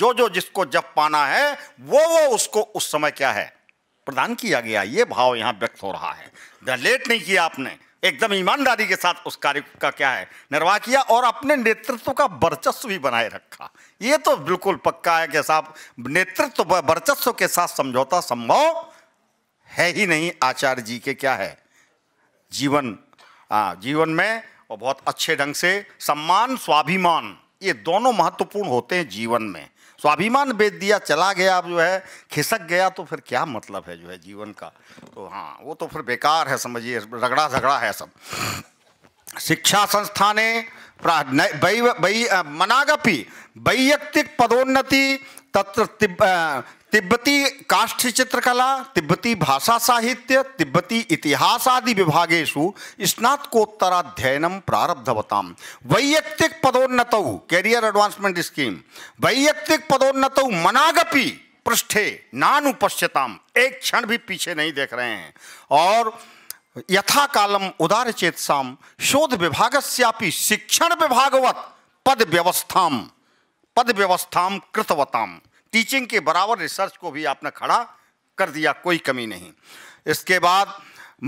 जो जो जिसको जब पाना है वो वो उसको उस समय क्या है प्रदान किया गया ये भाव यहाँ व्यक्त हो रहा है लेट नहीं किया आपने एकदम ईमानदारी के साथ उस कार्य का क्या है निर्वाह किया और अपने नेतृत्व का वर्चस्व भी बनाए रखा ये तो बिल्कुल पक्का है कि साहब नेतृत्व वर्चस्व के साथ समझौता संभव है ही नहीं आचार्य जी के क्या है जीवन आ, जीवन में और बहुत अच्छे ढंग से सम्मान स्वाभिमान ये दोनों महत्वपूर्ण होते हैं जीवन में स्वाभिमान बेच दिया चला गया अब जो है खिसक गया तो फिर क्या मतलब है जो है जीवन का तो हाँ वो तो फिर बेकार है समझिए रगड़ा झगड़ा है सब शिक्षा संस्था ने मनागपी वैयक्तिक पदोन्नति तत्र तिब्बती काष्ठ चित्रकला तिब्बती भाषा साहित्य तिब्बती इतिहास आदि विभागेशु स्नातकोत्तराध्ययन प्रारब्धवता वैयक्तिक पदोन्नत कैरियर एडवांसमेंट स्कीम वैयक्तिक पदोन्नत मनागपि पृष्ठे नानुपश्यताम एक क्षण भी पीछे नहीं देख रहे हैं और यथा कालम उदार चेतसाम शोध विभाग शिक्षण विभागवत पद व्यवस्थाम पद व्यवस्थाम कृतवताम टीचिंग के बराबर रिसर्च को भी आपने खड़ा कर दिया कोई कमी नहीं इसके बाद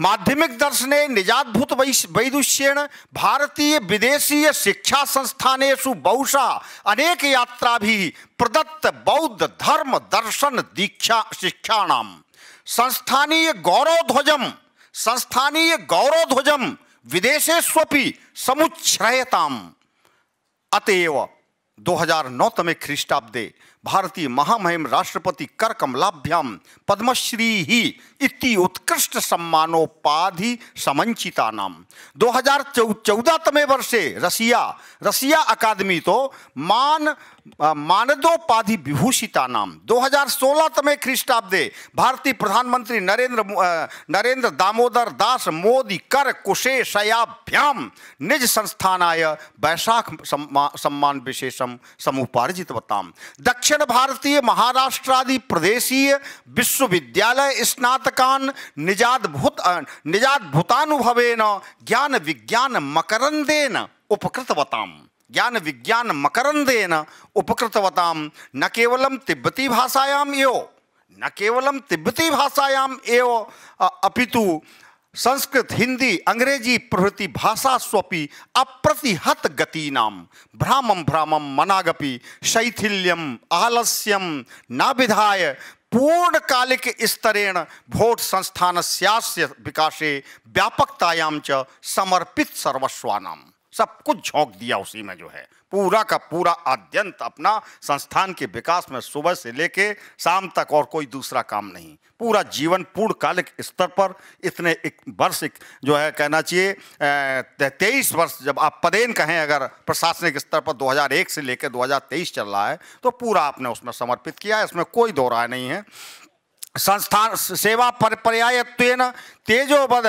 माध्यमिक दर्श ने निजात भूत वैदुष्यण भारतीय विदेशीय शिक्षा संस्थानेषु बहुशा अनेक यात्रा भी प्रदत्त बौद्ध धर्म दर्शन दीक्षा शिक्षा नाम संस्थानीय गौरव ध्वजम संस्थानीय गौरव गौरवध्वजम विदेशेष्वपि समुच्छ्रयताम अतएव 2009 तमे ख्रीष्टाब्दे भारतीय महामहिम राष्ट्रपति कर कमलाभ्याम पद्मश्री ही इति उत्कृष्ट सम्मानोपाधि समंचिता नाम चौदह तमे वर्षे रसिया रसिया अकादमी तो मान मानदोपाधि विभूषिता नाम 2016 तमें ख्रिस्टाब्दे भारतीय प्रधानमंत्री नरेंद्र नरेंद्र दामोदर दास मोदी कर कुशेषयाभ्याम निज संस्थानाय वैशाख सम्मा, सम्मान विशेषम समुपार्जितवताम दक्षिण भारतीय महाराष्ट्रादि प्रदेशीय विश्वविद्यालय स्नातकान निजाद भूतानुभवेन ज्ञान विज्ञान मकरंदेन उपकृतवताम ज्ञान विज्ञान मकरंदेन उपकृतवता न केवल तिब्बती भाषायाम एव न केवल तिब्बती भाषायाम एव अपितु संस्कृत हिंदी अंग्रेजी प्रभृति भाषास्वपि अप्रतिहत गतीनां भ्राम भ्राम मनागपि शैथिल्यम आलस्यम न पूर्ण कालिक स्तरेण भोट संस्थान विकासे व्यापकतायाम च समर्पित सर्वस्वानां सब कुछ झोंक दिया उसी में जो है पूरा का पूरा आद्यंत अपना संस्थान के विकास में सुबह से लेके शाम तक और कोई दूसरा काम नहीं पूरा जीवन पूर्णकालिक स्तर पर इतने एक वर्ष जो है कहना चाहिए तेईस वर्ष जब आप पदेन कहें अगर प्रशासनिक स्तर पर 2001 से लेकर 2023 चल रहा है तो पूरा आपने उसमें समर्पित किया है इसमें कोई दोहरा नहीं है संस्थान सेवा पर पर्यायत्वेन तेजोवद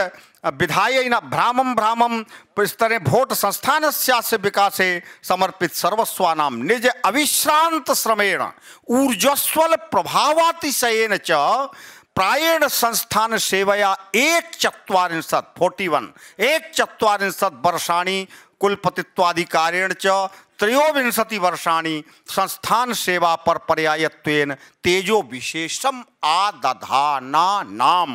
विधायन भ्रामम भ्रामम स्तरे भोट संस्थान से विकासे समर्पित सर्वस्वाम निज अविश्रांत श्रमेण ऊर्जस्वल प्रभावातिशयन च प्रायण संस्थान सेवया एक चुरीशत फोर्टी वन एक चुरीशत वर्षा कुलपतित्वाधिकारेण च त्रयोविंशति वर्षाणी संस्थान सेवा पर पर्यायत्वेन तेजो विशेषम आदधाना नाम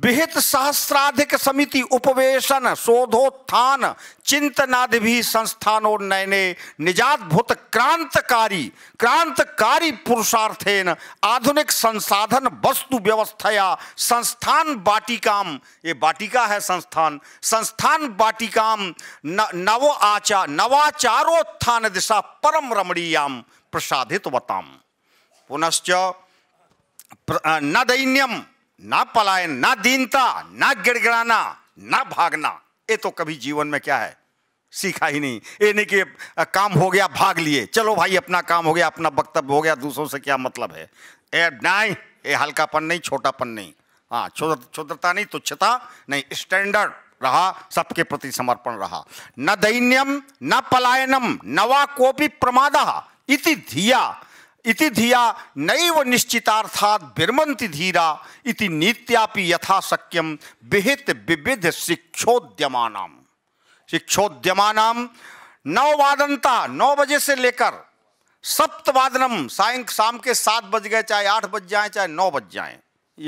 विहित सहस्राधिक समिति उपवेशन शोधोत्थान चिंतनादि भी संस्थानों नयने निजात भूत क्रांतकारी क्रांतकारी पुरुषार्थेन आधुनिक संसाधन वस्तु व्यवस्थया संस्थान बाटिकाम ये बाटिका है संस्थान संस्थान बाटिकाम नव आचार नवाचारोत्थान दिशा परम रमणीयाम प्रसादित वताम पुनश्च न दैन्यम ना पलायन ना दीनता ना गिड़गड़ाना ना भागना ये तो कभी जीवन में क्या है सीखा ही नहीं ये नहीं कि काम हो गया भाग लिए चलो भाई अपना काम हो गया अपना वक्तव्य हो गया दूसरों से क्या मतलब है ए नहीं ये हल्कापन नहीं छोटापन नहीं हाँ क्षुद्रता नहीं तुच्छता तो नहीं स्टैंडर्ड रहा सबके प्रति समर्पण रहा न दैन्यम न पलायनम नवा कोपी प्रमादा इति धिया इति धिया नैव निश्चितार्थात बिरमंति धीरा इति नित्यापि यथाशक्यम विहित विविध शिक्षोद्यमानाम नौ नववादनता नौ बजे से लेकर सप्तवादनम सायं शाम के सात बज गए चाहे आठ बज जाए चाहे नौ बज जाए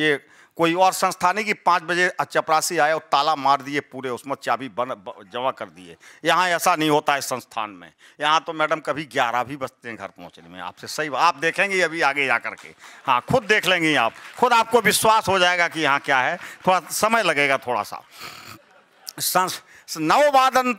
ये कोई और संस्था नहीं कि पाँच बजे चपरासी आए और ताला मार दिए पूरे उसमें चाबी बन जमा कर दिए यहाँ ऐसा नहीं होता है संस्थान में यहाँ तो मैडम कभी ग्यारह भी बजते हैं घर पहुँचने में आपसे सही आप देखेंगे अभी आगे जा करके हाँ खुद देख लेंगे आप खुद आपको विश्वास हो जाएगा कि यहाँ क्या है थोड़ा समय लगेगा थोड़ा सा नववादनत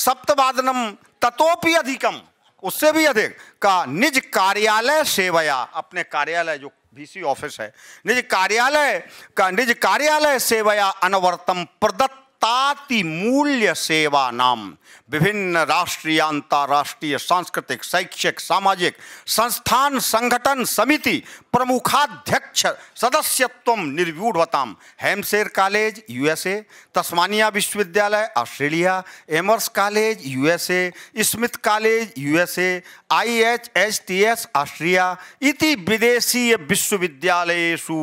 सप्तवादनम ततोपि अधिकम उससे भी अधिक का निज कार्यालय सेवया अपने कार्यालय जो बीसी ऑफिस है निज कार्यालय का निज कार्यालय सेवया अनवरतम प्रदत्त ताति मूल्य सेवा नाम विभिन्न राष्ट्रीय अंतर्राष्ट्रीय सांस्कृतिक शैक्षिक सामाजिक संस्थान संगठन समिति प्रमुखाध्यक्ष सदस्यत्व निर्व्यूढ़ताम हेमसेर कॉलेज यूएसए तस्मानिया विश्वविद्यालय Australia Amherst college USA Smith college USA I H H T S Austria इति विदेशीय विश्वविद्यालयेषु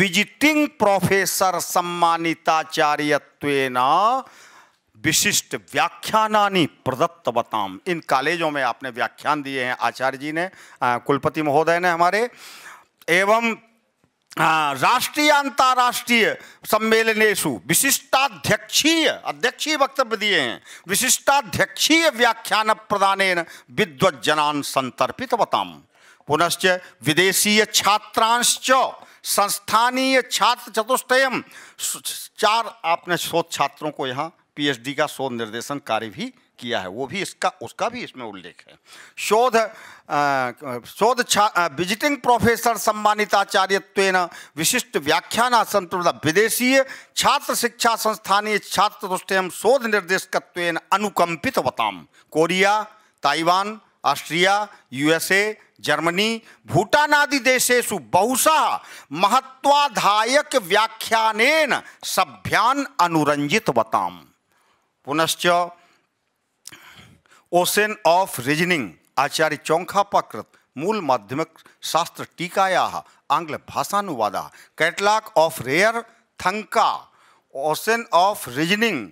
विजिटिंग प्रोफेसर सम्मानिताचार्यत्वेन नाना विशिष्ट व्याख्यानानी प्रदत्त बताम इन कॉलेजों में आपने व्याख्यान दिए हैं आचार्य जी ने कुलपति महोदय ने हमारे एवं राष्ट्रीय अंतर्राष्ट्रीय सम्मेलनेशु विशिष्टाध्यक्षीय अध्यक्षीय वक्तव्य दिए हैं विशिष्टाध्यक्षीय व्याख्यान प्रदान विद्वज्जनान संतर्पित बताम पुनश्च विदेशीय छात्रांश संस्थानीय छात्र चतुष्टयम चार आपने शोध छात्रों को यहाँ पीएचडी का शोध निर्देशन कार्य भी किया है वो भी इसका उसका भी इसमें उल्लेख है शोध शोध विजिटिंग प्रोफेसर सम्मानिताचार्यत्व विशिष्ट व्याख्यान संप्रदा विदेशीय छात्र शिक्षा संस्थानीय छात्र चतुष्टयम शोध निर्देशकत्व अनुकंपित बताम Korea Taiwan Austria USA Germany Bhutan आदि देशेषु बहुशा महत्वाधायक व्याख्यान सभ्यान अनुरंजित बताम पुनश्च ओसेन ऑफ रीजनिंग आचार्य चौंखापाकृत मूल माध्यमिक शास्त्र टीकाया आंग्ल भाषानुवाद catalogue of rare thangka Ocean of Reasoning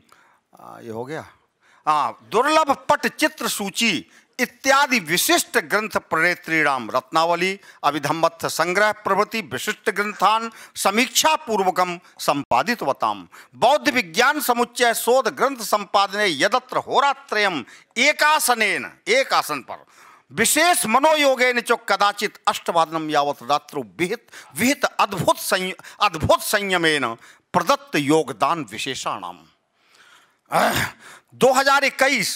ये हो गया हाँ दुर्लभ पट चित्र सूची इत्यादि विशिष्ट ग्रंथ प्रणेत्री राम रत्नावली अभिधम्मत्थ संग्रह प्रभृति विशिष्ट ग्रंथान समीक्षा पूर्वकम संपादित वताम बौद्ध विज्ञान समुच्चय शोध ग्रंथ संपादने यदत्र होरात्रयम एकासनेन एक आसन पर विशेष मनोयोगेन चो कदाचित अष्टवादनम यावत रात्रु विहित विहित अद्भुत संय अद्भुत संयमेन प्रदत्त योगदान विशेषाणाम 2021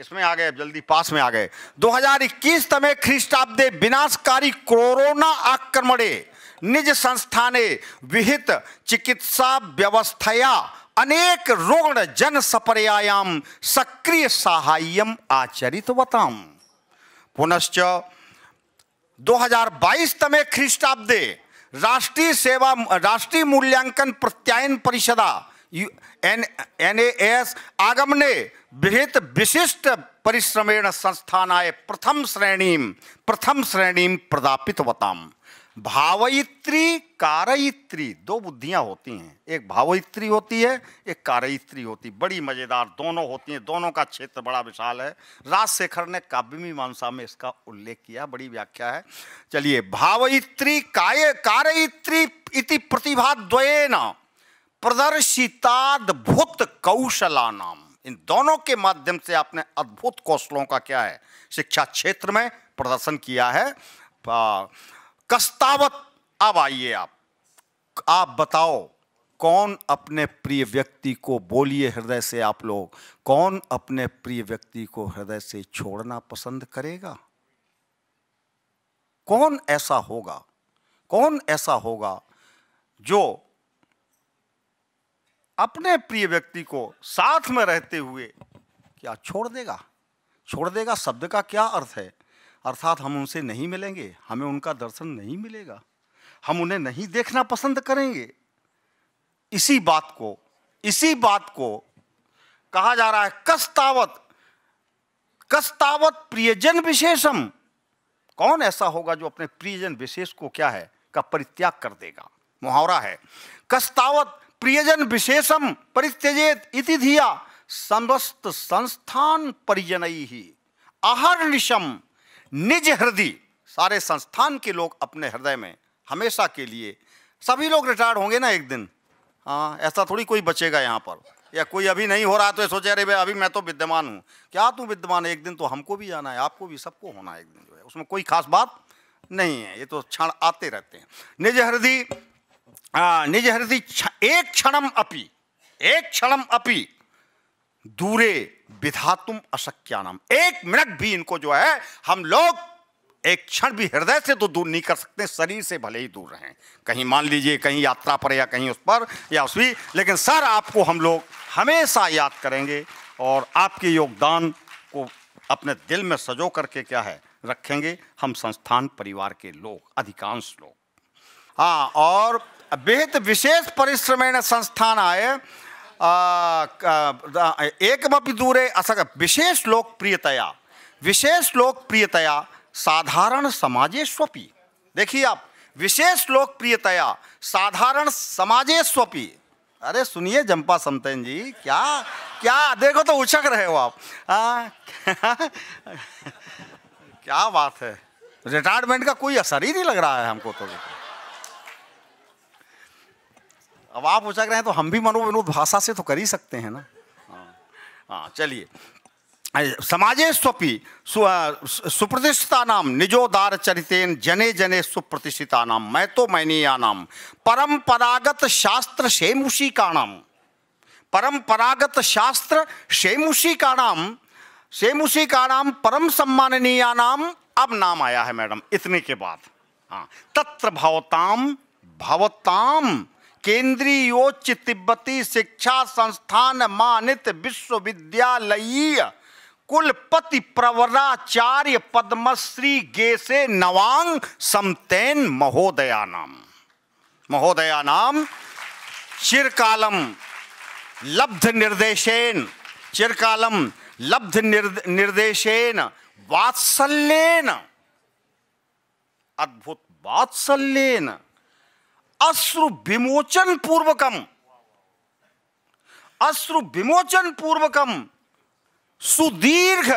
इसमें आ गए जल्दी पास में आ गए 2021 हजार इक्कीस तमे ख्रीष्टाब्दे विनाशकारी कोरोना आक्रमण निज संस्थाने विहित चिकित्सा व्यवस्थया अनेक रोगण जन सपर्यायाम सक्रिय साहाय्यम आचरितवताम पुनश्च 2022 तमे ख्रीष्टाब्दे राष्ट्रीय सेवा राष्ट्रीय मूल्यांकन प्रत्यायन परिषदा एन एन ए एस आगम ने विहित विशिष्ट परिश्रमेण संस्थानाय प्रथम श्रेणी प्रथम श्रेणी प्रदापितवताम भावयित्री कारयित्री दो बुद्धियां होती हैं एक भावयित्री होती है एक कारयित्री होती है बड़ी मज़ेदार दोनों होती हैं दोनों का क्षेत्र बड़ा विशाल है राजशेखर ने काव्य मीमांसा में इसका उल्लेख किया बड़ी व्याख्या है चलिए भावयित्री काय कारयित्री इति प्रतिभा न प्रदर्शिताद्भुत कौशला नाम इन दोनों के माध्यम से आपने अद्भुत कौशलों का क्या है शिक्षा क्षेत्र में प्रदर्शन किया है आ, कस्तावत अब आइए आप आप बताओ कौन अपने प्रिय व्यक्ति को बोलिए हृदय से आप लोग कौन अपने प्रिय व्यक्ति को हृदय से छोड़ना पसंद करेगा कौन ऐसा होगा कौन ऐसा होगा जो अपने प्रिय व्यक्ति को साथ में रहते हुए क्या छोड़ देगा छोड़ देगा शब्द का क्या अर्थ है अर्थात हम उनसे नहीं मिलेंगे हमें उनका दर्शन नहीं मिलेगा हम उन्हें नहीं देखना पसंद करेंगे इसी बात को इसी बात को कहा जा रहा है कस्तावत कस्तावत प्रियजन विशेषम कौन ऐसा होगा जो अपने प्रियजन विशेष को क्या है का परित्याग कर देगा मुहावरा है कस्तावत प्रियजन विशेषम परित्यजेत इति धिया समस्त संस्थान परिजन ही आहर निशम निज हृदय सारे संस्थान के लोग अपने हृदय में हमेशा के लिए सभी लोग रिटायर्ड होंगे ना एक दिन हाँ ऐसा थोड़ी कोई बचेगा यहाँ पर या कोई अभी नहीं हो रहा तो सोचे अरे भाई अभी मैं तो विद्यमान हूँ क्या तू विद्यमान है एक दिन तो हमको भी जाना है आपको भी सबको होना है एक दिन जो है उसमें कोई खास बात नहीं है ये तो क्षण आते रहते हैं निज हृदय निज हृदय एक क्षणम अपि एक क्षणम अपि दूरे विधातुम असक्यानम एक मिनट भी इनको जो है हम लोग एक क्षण भी हृदय से तो दूर नहीं कर सकते शरीर से भले ही दूर रहें कहीं मान लीजिए कहीं यात्रा पर या कहीं उस पर या उसकी लेकिन सर आपको हम लोग हमेशा याद करेंगे और आपके योगदान को अपने दिल में सजो करके क्या है रखेंगे हम संस्थान परिवार के लोग अधिकांश लोग हाँ और बेहद विशेष परिश्रमेण संस्थानाय एकमपि दूरे असक विशेष लोकप्रियतया विशेष लोकप्रियतया साधारण समाजेष्वपि देखिए आप विशेष लोकप्रियतया साधारण समाजेष्वपि अरे सुनिए जंपा समतेन जी क्या क्या देखो तो उछक रहे हो आप आ, क्या बात है रिटायरमेंट का कोई असर ही नहीं लग रहा है हमको तो अब आप उचक रहे हैं तो हम भी मनोविनोद भाषा से तो कर ही सकते हैं ना हाँ, हाँ चलिए समाजे स्वपी सु, सुप्रतिष्ठिता नाम निजोदार चरितेन जने जने सुप्रतिष्ठिता नाम मैं तो मैंने या नाम परंपरागत शास्त्र शेमुषी का नाम परंपरागत शास्त्र शेमुषी का नाम शेमुषी का नाम परम सम्माननीय नाम अब नाम आया है मैडम इतने के बाद हाँ तत्र भवताम भवताम केंद्रीयोच्च तिब्बती शिक्षा संस्थान मानित विश्वविद्यालयीय कुलपति प्रवराचार्य पद्मश्री गेसे नवांग समतेन महोदया नाम चिरकालम लब्ध निर्देशेन चिरकालम लब्ध निर्देशेन वात्सल्यन अद्भुत वात्सल्यन अश्रु विमोचन पूर्वकम अश्रु विमोचन पूर्वकम सुदीर्घ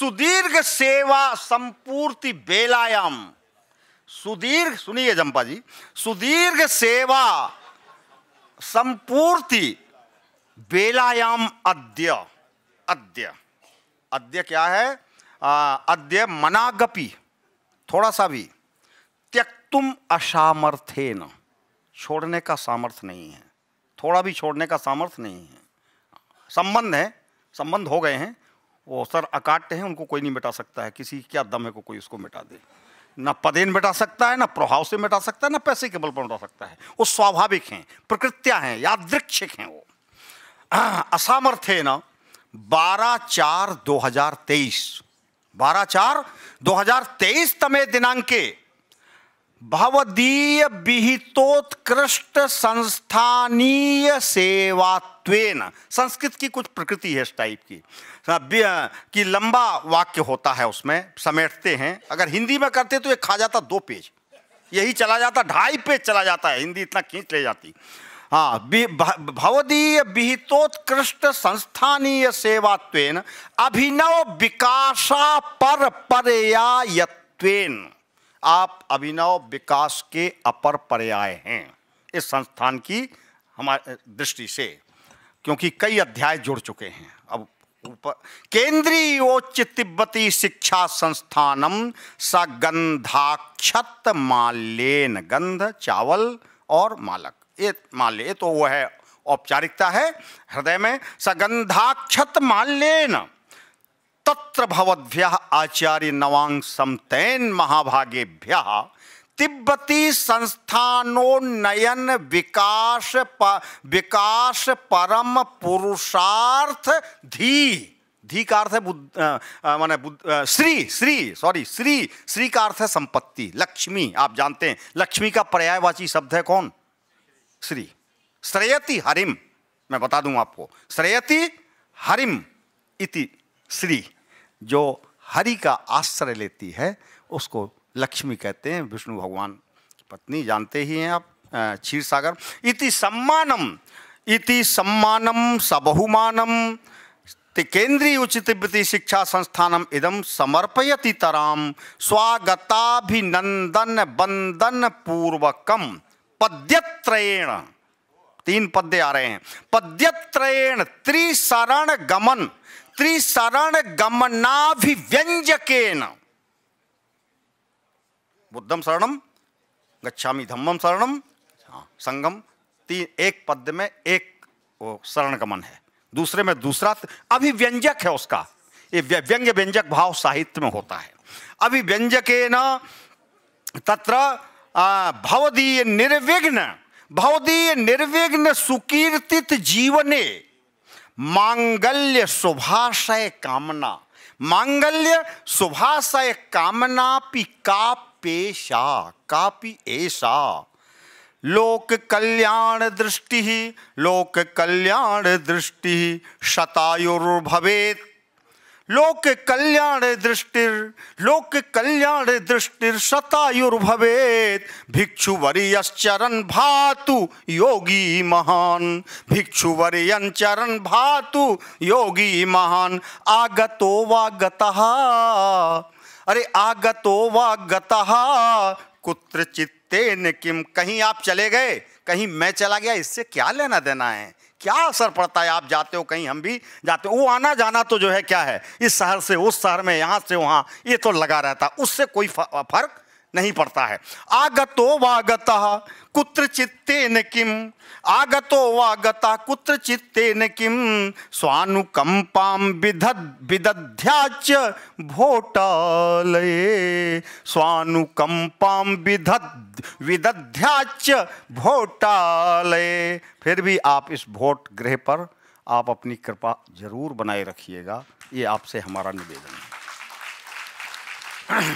सुदीर्घ सेवा संपूर्ति बेलायाम सुदीर्घ सुनिए जंपा जी सुदीर्घ सेवा संपूर्ति बेलायाम अद्य अद्य अद्य क्या है अद्य मनागपी थोड़ा सा भी तुम असामर्थे न छोड़ने का सामर्थ्य नहीं है थोड़ा भी छोड़ने का सामर्थ्य नहीं है संबंध है संबंध हो गए हैं वो सर अकाट्य हैं उनको कोई नहीं मिटा सकता है किसी क्या दम है को कोई उसको मिटा दे ना पदेन मिटा सकता है ना प्रभाव से मिटा सकता है ना पैसे के बल पर मिटा सकता है वो स्वाभाविक हैं प्रकृत्या हैं यादृक्षिक हैं वो असामर्थ्य है ना बारह चार दो हजार तेईस बारह चार दो हजार तेईस तमे दिनांक भवदीय विहितोत्कृष्ट संस्थानीय सेवात्वेन संस्कृत की कुछ प्रकृति है इस टाइप की हाँ, कि लंबा वाक्य होता है उसमें समेटते हैं अगर हिंदी में करते तो ये खा जाता दो पेज यही चला जाता ढाई पेज चला जाता है हिंदी इतना खींच ले जाती हाँ भवदीय विहितोत्कृष्ट संस्थानीय सेवात्वेन अभिनव विकासा पर पर्यायत्वेन आप अभिनव विकास के अपर पर्याय हैं इस संस्थान की हमारे दृष्टि से क्योंकि कई अध्याय जुड़ चुके हैं अब ऊपर उच्च तिब्बती शिक्षा संस्थानम स गंधाक्षत मालेन गंध चावल और मालक ये माल्य तो वह है औपचारिकता है हृदय में सगंधाक्षत माल्यन तत्र भवद्भ्य आचार्य नवांसमतैन महाभागेभ्य तिब्बती संस्थानोन्नयन विकास प, विकास परम पुरुषार्थ धी धी का अर्थ है बुद्ध माने बुद्ध श्री श्री सॉरी श्री श्री का अर्थ है संपत्ति लक्ष्मी आप जानते हैं लक्ष्मी का पर्यायवाची शब्द है कौन श्री श्रेयति हरिम मैं बता दूं आपको श्रेयति हरिम इति श्री जो हरि का आश्रय लेती है उसको लक्ष्मी कहते हैं विष्णु भगवान की पत्नी जानते ही हैं आप क्षीर सागर इति सम्मानम इति सम्मानम सबहुमानम केंद्रीय उच्च वृत्ति शिक्षा संस्थानम इदम समर्पयति तराम स्वागताभिनंदन बंदन पूर्वकम पद्यत्रेण तीन पद्य आ रहे हैं पद्यत्रेण त्रिशरण गमन त्रिसरण गमनाभिव्यंजकेन बुद्धम शरणम गच्छामी धम्मम शरणम हाँ, संगम तीन एक पद में एक वो शरण गमन है दूसरे में दूसरा अभिव्यंजक है उसका ये व्यंग्य व्यंजक भाव साहित्य में होता है अभिव्यंजक न तत्र भवदीय निर्विघ्न भवदीय निर्विघ्न सुकीर्तित जीवने मांगल्य शुभाशय कामना मांगल्य शुभाशय कामना पी का पेशा कापी ऐसा लोक कल्याण दृष्टि लोक कल्याण दृष्टि शतायुर्भवेत लोक कल्याण दृष्टि लोक कल्याण दृष्टि सतायुर्भवेद भिक्षु भिक्षुवरीयश्चरण भातु योगी महान भिक्षुवरीयन चरण भातु योगी महान आगतो वा अरे आगतो वा गतः कुत्रचित्तेन किम कहीं आप चले गए कहीं मैं चला गया इससे क्या लेना देना है क्या असर पड़ता है आप जाते हो कहीं हम भी जाते हो वो आना जाना तो जो है क्या है इस शहर से उस शहर में यहाँ से वहाँ ये तो लगा रहता उससे कोई फर्क नहीं पड़ता है आगतो वागत कुत्र चित्ते न किम आगतो वागता कुत्र चित्ते न किम स्वानुकंपा विधद विदध्याच भोटाल स्वानुकंपा विधद विदध्याच भोटाल फिर भी आप इस भोट गृह पर आप अपनी कृपा जरूर बनाए रखिएगा ये आपसे हमारा निवेदन है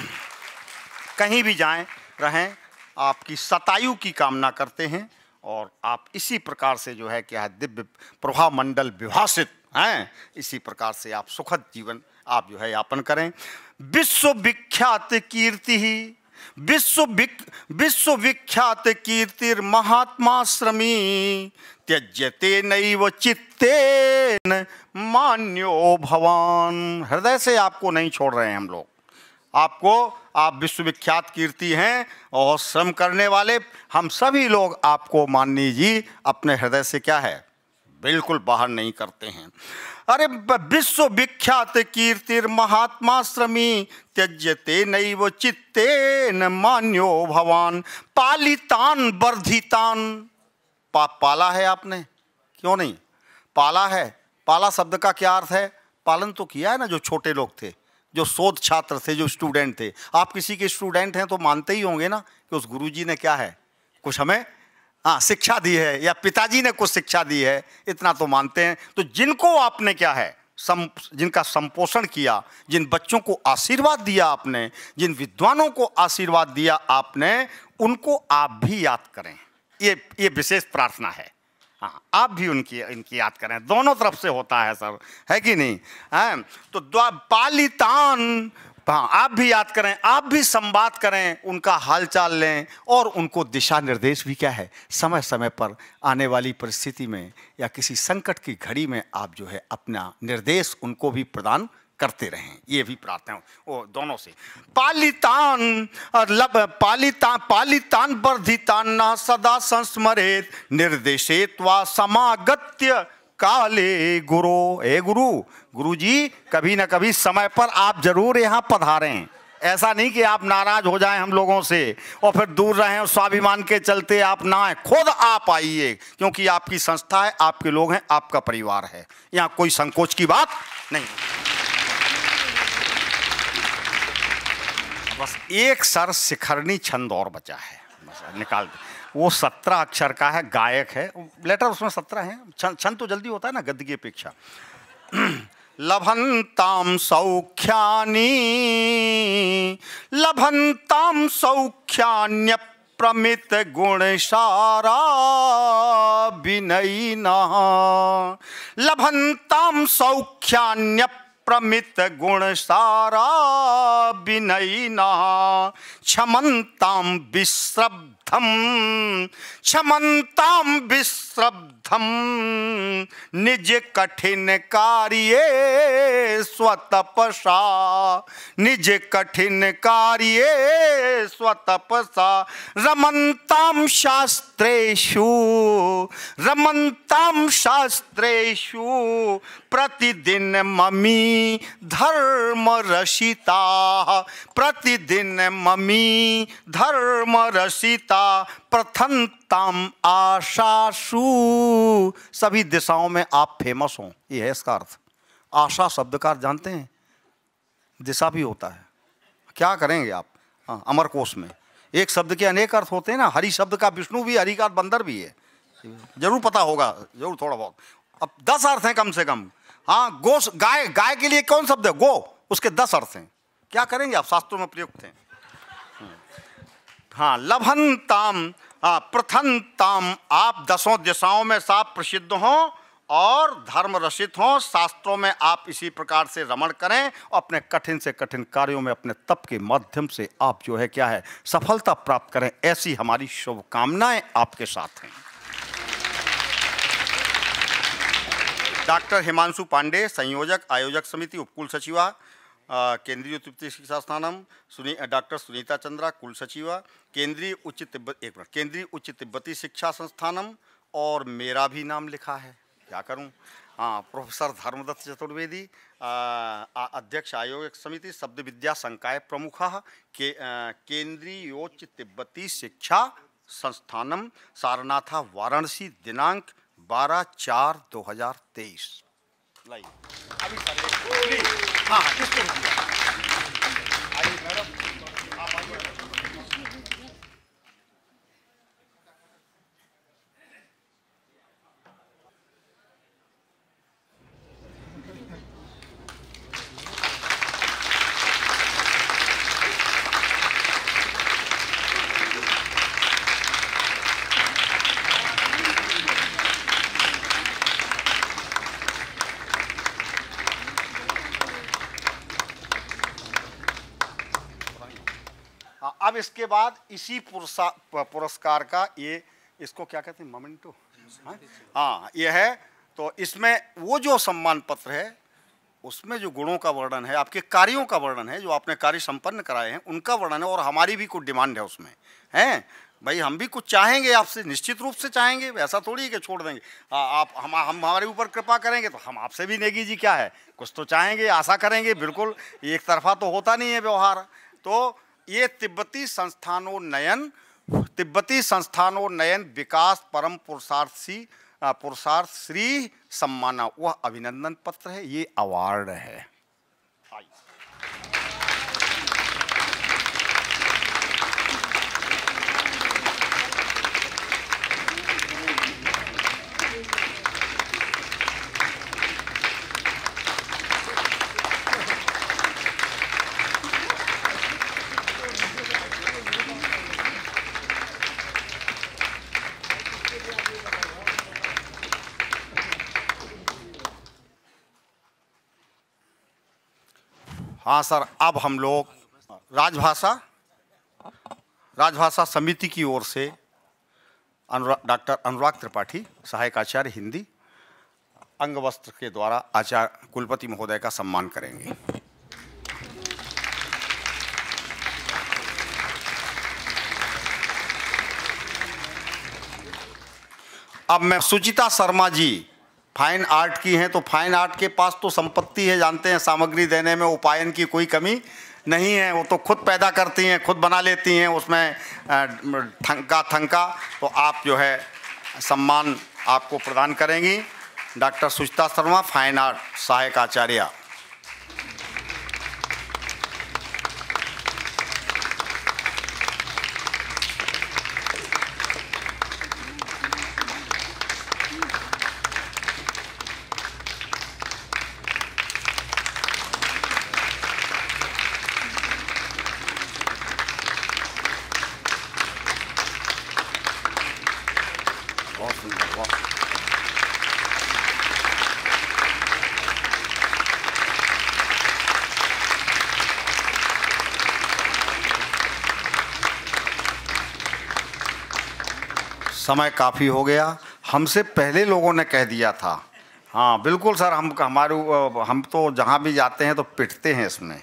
कहीं भी जाएं रहें आपकी सतायु की कामना करते हैं और आप इसी प्रकार से जो है क्या है दिव्य प्रभा मंडल विभाषित हैं इसी प्रकार से आप सुखद जीवन आप जो है यापन करें विश्वविख्यात कीर्ति ही विश्व विश्वविख्यात कीर्ति महात्मा श्रमी त्यजते व चित्ते मान्यो भवान हृदय से आपको नहीं छोड़ रहे हैं हम लोग आपको आप विश्वविख्यात कीर्ति हैं और श्रम करने वाले हम सभी लोग आपको माननीय जी अपने हृदय से क्या है बिल्कुल बाहर नहीं करते हैं अरे विश्वविख्यात कीर्तिर महात्मा श्रमी त्यजते नैव चित्ते न मान्यो भवान पालितान वर्धितान पा, पाला है आपने क्यों नहीं पाला है पाला शब्द का क्या अर्थ है पालन तो किया है ना जो छोटे लोग थे जो शोध छात्र थे जो स्टूडेंट थे आप किसी के स्टूडेंट हैं तो मानते ही होंगे ना कि उस गुरु ने क्या है कुछ हमें हाँ शिक्षा दी है या पिताजी ने कुछ शिक्षा दी है इतना तो मानते हैं तो जिनको आपने क्या है सम जिनका संपोषण किया जिन बच्चों को आशीर्वाद दिया आपने जिन विद्वानों को आशीर्वाद दिया आपने उनको आप भी याद करें ये ये विशेष प्रार्थना है हाँ आप भी उनकी इनकी याद करें दोनों तरफ से होता है सर है कि नहीं है तो द्वापालितान हाँ आप भी याद करें आप भी संवाद करें उनका हालचाल लें और उनको दिशा निर्देश भी क्या है समय समय पर आने वाली परिस्थिति में या किसी संकट की घड़ी में आप जो है अपना निर्देश उनको भी प्रदान करते रहें ये भी प्रार्थना वो दोनों से पालितान लब पालिता पालितान वर्धितान न सदा संस्मरेत निर्देशित व समागत्य काले गुरु हे गुरु गुरु जी कभी ना कभी समय पर आप जरूर यहाँ पधारें ऐसा नहीं कि आप नाराज हो जाएं हम लोगों से और फिर दूर रहें और स्वाभिमान के चलते आप ना आए खुद आप आइए क्योंकि आपकी संस्था है आपके लोग हैं आपका परिवार है यहाँ कोई संकोच की बात नहीं बस एक सर शिखरनी छंद और बचा है बस निकाल दे वो सत्रह अक्षर का है गायक है लेटर उसमें सत्रह है छंद तो जल्दी होता है ना गद्य की अपेक्षा लभंताम सौख्यानी लभंताम सौख्यान्य प्रमित गुण सारा विनयी न लभंताम सौख्यान्य प्रमित गुण सारा विनयिना क्षमताम विश्रभ अनर्थम क्षमता विश्रब्धम निज कठिन कार्य स्वतपसा निज कठिन कार्य स्वतपसा रमंताम शास्त्रेषु रमंताम शास्त्रेषु प्रतिदिन ममी धर्म रसिता प्रतिदिन ममी धर्म रसिता प्रथम तम आशासु सभी दिशाओं में आप फेमस हों यह है इसका अर्थ आशा शब्द का जानते हैं दिशा भी होता है क्या करेंगे आप हाँ, अमर अमरकोश में एक शब्द के अनेक अर्थ होते हैं ना हरि शब्द का विष्णु भी हरि का बंदर भी है जरूर पता होगा जरूर थोड़ा बहुत अब दस अर्थ हैं कम से कम हाँ गो गाय गाय के लिए कौन शब्द है गो उसके दस अर्थ हैं क्या करेंगे आप शास्त्रों में प्रयुक्त हैं हाँ लभन ताम प्रथन ताम आप दसों दिशाओं में साफ प्रसिद्ध हों और धर्म रसित हों शास्त्रों में आप इसी प्रकार से रमण करें और अपने कठिन से कठिन कार्यों में अपने तप के माध्यम से आप जो है क्या है सफलता प्राप्त करें ऐसी हमारी शुभकामनाएं आपके साथ हैं डॉक्टर हिमांशु पांडे संयोजक आयोजक समिति उपकुल सचिवा केंद्रीय तिब्बती शिक्षा स्थानम सुनी डॉक्टर सुनीता चंद्रा कुल सचिवा केंद्रीय उच्च तिब्बत एक मिनट केंद्रीय उच्च तिब्बती शिक्षा संस्थानम और मेरा भी नाम लिखा है क्या करूं हाँ प्रोफेसर धर्मदत्त चतुर्वेदी अध्यक्ष आयोग समिति शब्द विद्या संकाय प्रमुख के केंद्रीयोच्च तिब्बती शिक्षा संस्थानम सारनाथा वाराणसी दिनांक बारह चार दो हज़ार तेईस लाइव अभी हाँ हाँ इसके बाद इसी पुरस्कार का ये इसको क्या कहते हैं मोमेंटो हाँ? हाँ ये है तो इसमें वो जो सम्मान पत्र है उसमें जो गुणों का वर्णन है आपके कार्यों का वर्णन है जो आपने कार्य संपन्न कराए हैं उनका वर्णन है और हमारी भी कुछ डिमांड है उसमें हैं भाई हम भी कुछ चाहेंगे आपसे निश्चित रूप से चाहेंगे ऐसा थोड़ी है कि छोड़ देंगे आ, आप हम हम हमारे ऊपर कृपा करेंगे तो हम आपसे भी नेगी जी क्या है कुछ तो चाहेंगे आशा करेंगे बिल्कुल एक तरफा तो होता नहीं है व्यवहार तो ये तिब्बती संस्थानोन्नयन तिब्बती संस्थानोन्नयन विकास परम पुरुषार्थी पुरुषार्थ श्री सम्माना वह अभिनंदन पत्र है ये अवार्ड है हाँ सर अब हम लोग राजभाषा राजभाषा समिति की ओर से अनुरा डॉक्टर अनुराग त्रिपाठी सहायक आचार्य हिंदी अंग वस्त्र के द्वारा आचार्य कुलपति महोदय का सम्मान करेंगे अब मैं सुचिता शर्मा जी फाइन आर्ट की हैं तो फाइन आर्ट के पास तो संपत्ति है जानते हैं सामग्री देने में उपायन की कोई कमी नहीं है वो तो खुद पैदा करती हैं खुद बना लेती हैं उसमें थंका थंका तो आप जो है सम्मान आपको प्रदान करेंगी doctor Suchita Sharma fine art सहायक आचार्य समय काफ़ी हो गया हमसे पहले लोगों ने कह दिया था हाँ बिल्कुल सर हम हमारे हम तो जहाँ भी जाते हैं तो पिटते हैं इसमें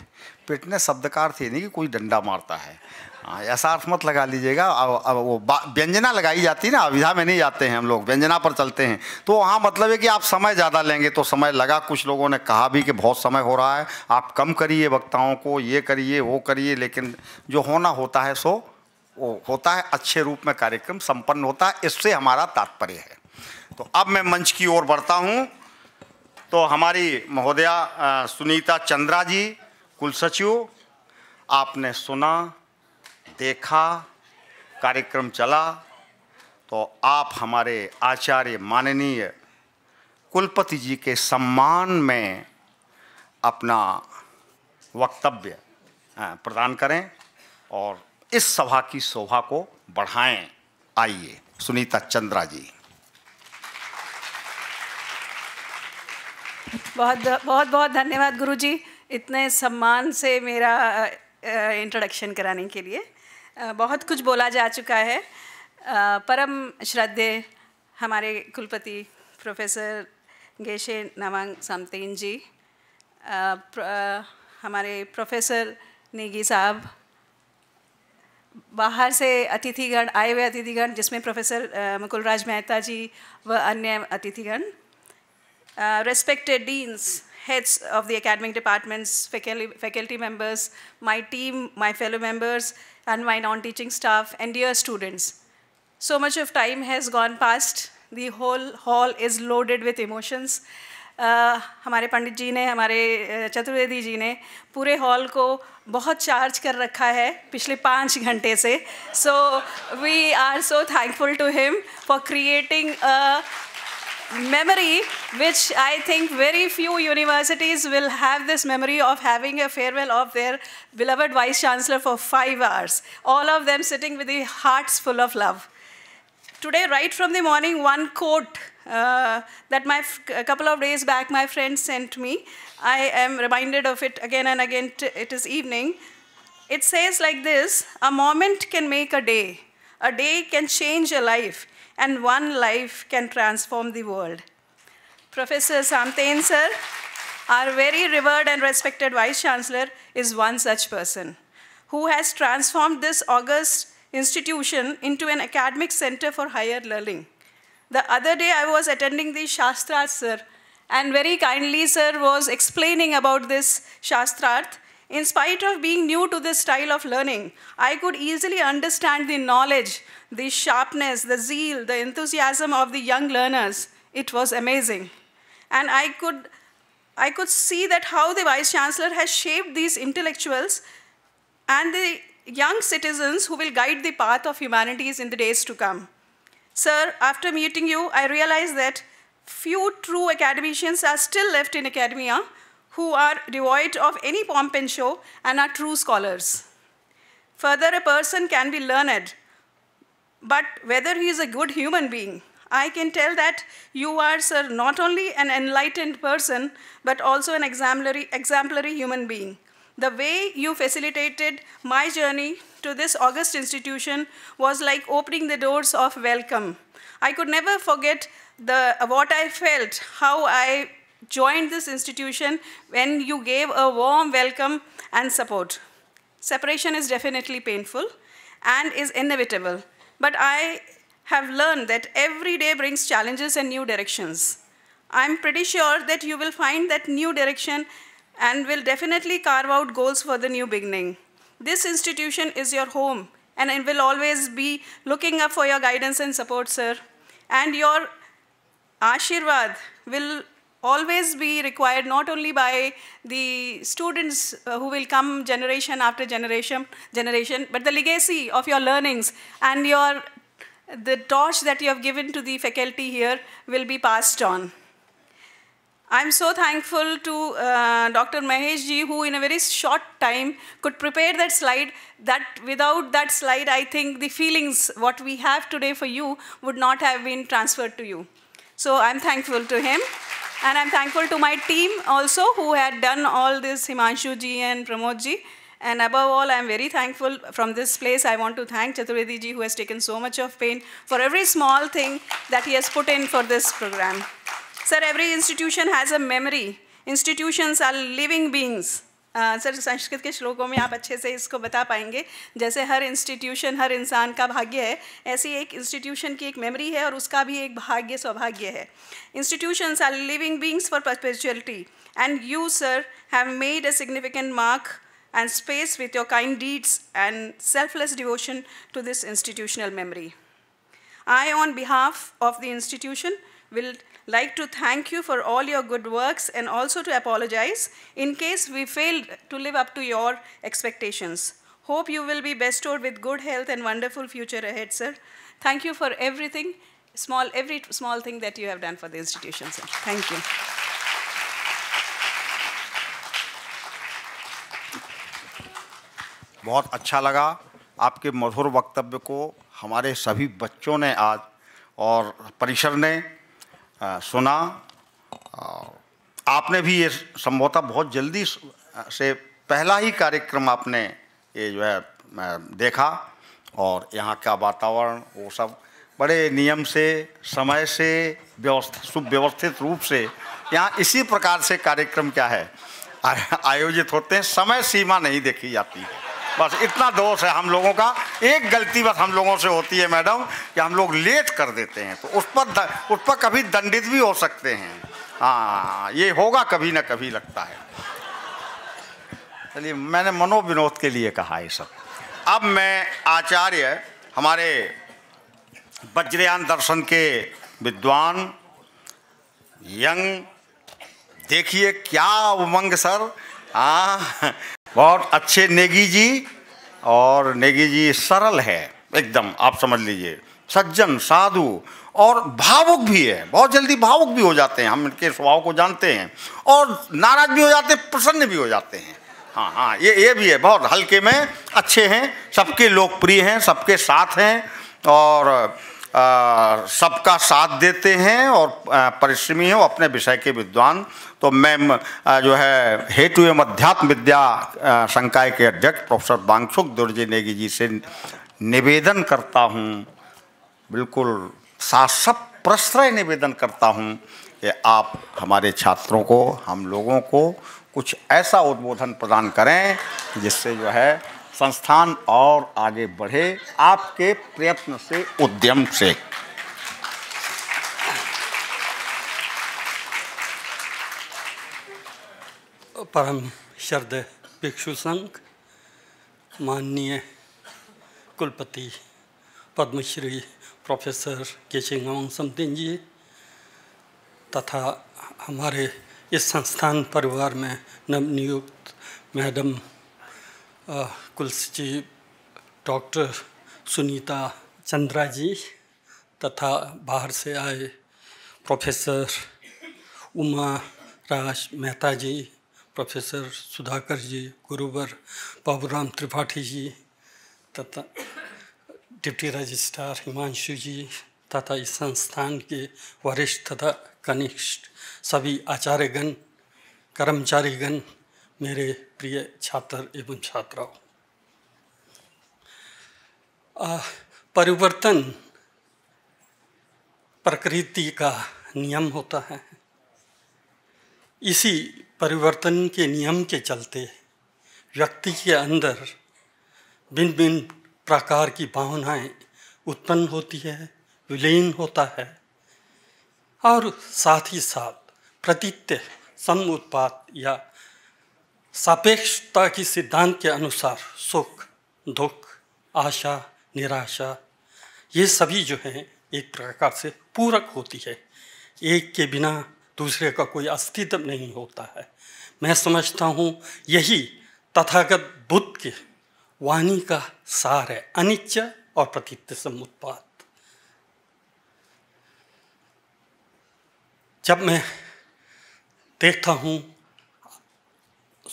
पिटने शब्द का अर्थ ये नहीं कि कोई डंडा मारता है हाँ ऐसा अर्थ मत लगा लीजिएगा अब अब वो व्यंजना लगाई जाती है ना अविधा में नहीं जाते हैं हम लोग व्यंजना पर चलते हैं तो वहाँ मतलब है कि आप समय ज़्यादा लेंगे तो समय लगा कुछ लोगों ने कहा भी कि बहुत समय हो रहा है आप कम करिए वक्ताओं को ये करिए वो करिए लेकिन जो होना होता है सो वो होता है अच्छे रूप में कार्यक्रम संपन्न होता है इससे हमारा तात्पर्य है तो अब मैं मंच की ओर बढ़ता हूँ तो हमारी महोदया सुनीता चंद्रा जी कुल सचिव आपने सुना देखा कार्यक्रम चला तो आप हमारे आचार्य माननीय कुलपति जी के सम्मान में अपना वक्तव्य प्रदान करें और इस सभा की शोभा को बढ़ाएं आइए सुनीता चंद्रा जी बहुत बहुत बहुत धन्यवाद गुरु जी इतने सम्मान से मेरा इंट्रोडक्शन कराने के लिए बहुत कुछ बोला जा चुका है परम श्रद्धे हमारे कुलपति प्रोफेसर गेशे नवांग सामतेन जी हमारे प्रोफेसर नेगी साहब बाहर से अतिथिगण आए हुए अतिथिगण जिसमें प्रोफेसर मुकुल राज मेहता जी व अन्य अतिथिगण respected heads of the academic departments, faculty, faculty members, my team, my fellow members, and my non-teaching staff, and dear students. So much of time has gone past. The whole hall is loaded with emotions. हमारे पंडित जी ने हमारे चतुर्वेदी जी ने पूरे hall को बहुत charge कर रखा है पिछले पाँच घंटे से so we are so thankful to him for creating a memory which I think very few universities will have this memory of having a farewell of their beloved vice chancellor for five hours all of them sitting with the hearts full of love today right from the morning one quote uh, that my a couple of days back my friend sent me. I am reminded of it again and again. it is evening. It says like this: A moment can make a day. A day can change a life, and one life can transform the world. Professor Samtain sir, our very revered and respected vice chancellor, is one such person who has transformed this august institution into an academic center for higher learning. The other day I was attending the Shastrarth, sir, and very kindly, sir, was explaining about this Shastrarth. In spite of being new to this style of learning, I could easily understand the knowledge, the sharpness, the zeal, the enthusiasm of the young learners. It was amazing. And I could, I could see that how the Vice Chancellor has shaped these intellectuals and the young citizens who will guide the path of humanities in the days to come. Sir, after meeting you, I realized that few true academicians are still left in academia who are devoid of any pomp and show and are true scholars. Further, a person can be learned, but whether he is a good human being, I can tell that you are, sir, not only an enlightened person, but also an exemplary, exemplary human being the way you facilitated my journey to this august institution was like opening the doors of welcome. I could never forget the, what I felt, how I joined this institution when you gave a warm welcome and support. Separation is definitely painful and is inevitable, but I have learned that every day brings challenges and new directions. I'm pretty sure that you will find that new direction and will definitely carve out goals for the new beginning. This institution is your home, and it will always be looking up for your guidance and support, sir. And your ashirvad will always be required not only by the students uh, who will come generation after generation, generation, but the legacy of your learnings and your the torch that you have given to the faculty here will be passed on. I'm so thankful to uh, Dr. Mahesh ji, who in a very short time could prepare that slide. That without that slide, I think the feelings, what we have today for you, would not have been transferred to you. So I'm thankful to him. And I'm thankful to my team also, who had done all this, Himanshu ji and Pramod ji. And above all, I'm very thankful from this place. I want to thank Chaturvedi ji, who has taken so much of pain for every small thing that he has put in for this program. Sir every institution has a memory institutions are living beings sir Sanskrit के श्लोकों में आप अच्छे से इसको बता पाएंगे जैसे हर इंस्टीट्यूशन हर इंसान का भाग्य है ऐसी एक इंस्टीट्यूशन की एक मेमरी है और उसका भी एक भाग्य सौभाग्य है institutions are living beings for perpetuality and you sir have made a significant mark and space with your kind deeds and selfless devotion to this institutional memory I on behalf of the institution will like to thank you for all your good works and also to apologize in case we failed to live up to your expectations. Hope you will be bestowed with good health and wonderful future ahead, sir. Thank you for everything, small, every small thing that you have done for the institution, sir. Thank you. बहुत अच्छा लगा आपके मधुर वक्तव्य को हमारे सभी बच्चों ने आज और परिसर ने सुना आपने भी ये संभवतः बहुत जल्दी से पहला ही कार्यक्रम आपने ये जो है देखा और यहाँ का वातावरण वो सब बड़े नियम से समय से व्यवस्था सुव्यवस्थित रूप से यहाँ इसी प्रकार से कार्यक्रम क्या है आयोजित होते हैं समय सीमा नहीं देखी जाती है बस इतना दोष है हम लोगों का एक गलती बस हम लोगों से होती है मैडम कि हम लोग लेट कर देते हैं तो उस पर उस पर कभी दंडित भी हो सकते हैं हाँ ये होगा कभी ना कभी लगता है चलिए मैंने मनोविनोद के लिए कहा ये सब अब मैं आचार्य हमारे वज्रयान दर्शन के विद्वान यंग देखिए क्या उमंग सर हाँ बहुत अच्छे नेगी जी और नेगी जी सरल है एकदम आप समझ लीजिए सज्जन साधु और भावुक भी है बहुत जल्दी भावुक भी हो जाते हैं हम इनके स्वभाव को जानते हैं और नाराज भी हो जाते हैं प्रसन्न भी हो जाते हैं हाँ हाँ ये ये भी है बहुत हल्के में अच्छे हैं सबके लोकप्रिय हैं सबके साथ हैं और सबका साथ देते हैं और परिश्रमी हैं वो अपने विषय के विद्वान तो मैं जो है हेतु एम अध्यात्म विद्या संकाय के अध्यक्ष प्रोफेसर बांगसुक दुर्जे नेगी जी से निवेदन करता हूँ बिल्कुल सासप प्रश्रय निवेदन करता हूँ कि आप हमारे छात्रों को हम लोगों को कुछ ऐसा उद्बोधन प्रदान करें जिससे जो है संस्थान और आगे बढ़े आपके प्रयत्न से उद्यम से परम शरद भिक्षु संघ माननीय कुलपति पद्मश्री प्रोफेसर के सिंह समतिन जी तथा हमारे इस संस्थान परिवार में नवनियुक्त मैडम कुल सचिव डॉक्टर सुनीता चंद्रा जी तथा बाहर से आए प्रोफेसर उमा राज मेहता जी प्रोफेसर सुधाकर जी गुरुवर बाबूराम त्रिपाठी जी तथा डिप्टी रजिस्ट्रार हिमांशु जी तथा इस संस्थान के वरिष्ठ तथा कनिष्ठ सभी आचार्यगण कर्मचारीगण मेरे प्रिय छात्र एवं छात्राओं परिवर्तन प्रकृति का नियम होता है इसी परिवर्तन के नियम के चलते व्यक्ति के अंदर भिन्न भिन्न प्रकार की भावनाएं उत्पन्न होती है विलीन होता है और साथ ही साथ प्रतीत्य सम उत्पाद या सापेक्षता की सिद्धांत के अनुसार सुख दुख आशा निराशा ये सभी जो हैं एक प्रकार से पूरक होती है एक के बिना दूसरे का कोई अस्तित्व नहीं होता है मैं समझता हूँ यही तथागत बुद्ध के वाणी का सार है अनित्य और प्रतीत समुत्पाद जब मैं देखता हूँ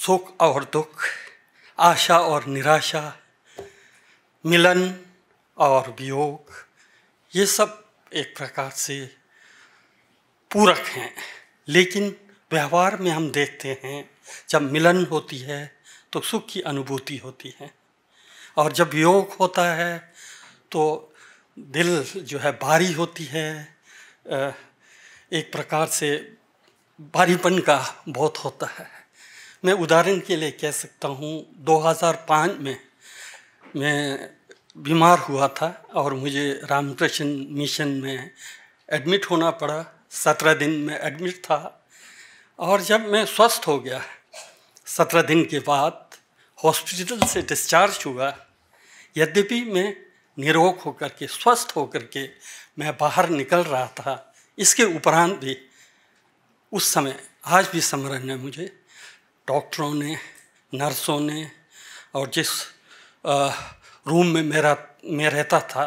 सुख और दुख आशा और निराशा मिलन और वियोग ये सब एक प्रकार से पूरक हैं लेकिन व्यवहार में हम देखते हैं जब मिलन होती है तो सुख की अनुभूति होती है और जब योग होता है तो दिल जो है भारी होती है एक प्रकार से भारीपन का बहुत होता है मैं उदाहरण के लिए कह सकता हूँ 2005 में मैं बीमार हुआ था और मुझे रामकृष्ण मिशन में एडमिट होना पड़ा सत्रह दिन में एडमिट था और जब मैं स्वस्थ हो गया सत्रह दिन के बाद हॉस्पिटल से डिस्चार्ज हुआ यद्यपि मैं निरोग होकर के स्वस्थ होकर के मैं बाहर निकल रहा था इसके उपरांत भी उस समय आज भी समरण है मुझे डॉक्टरों ने नर्सों ने और जिस आ, रूम में मेरा मैं रहता था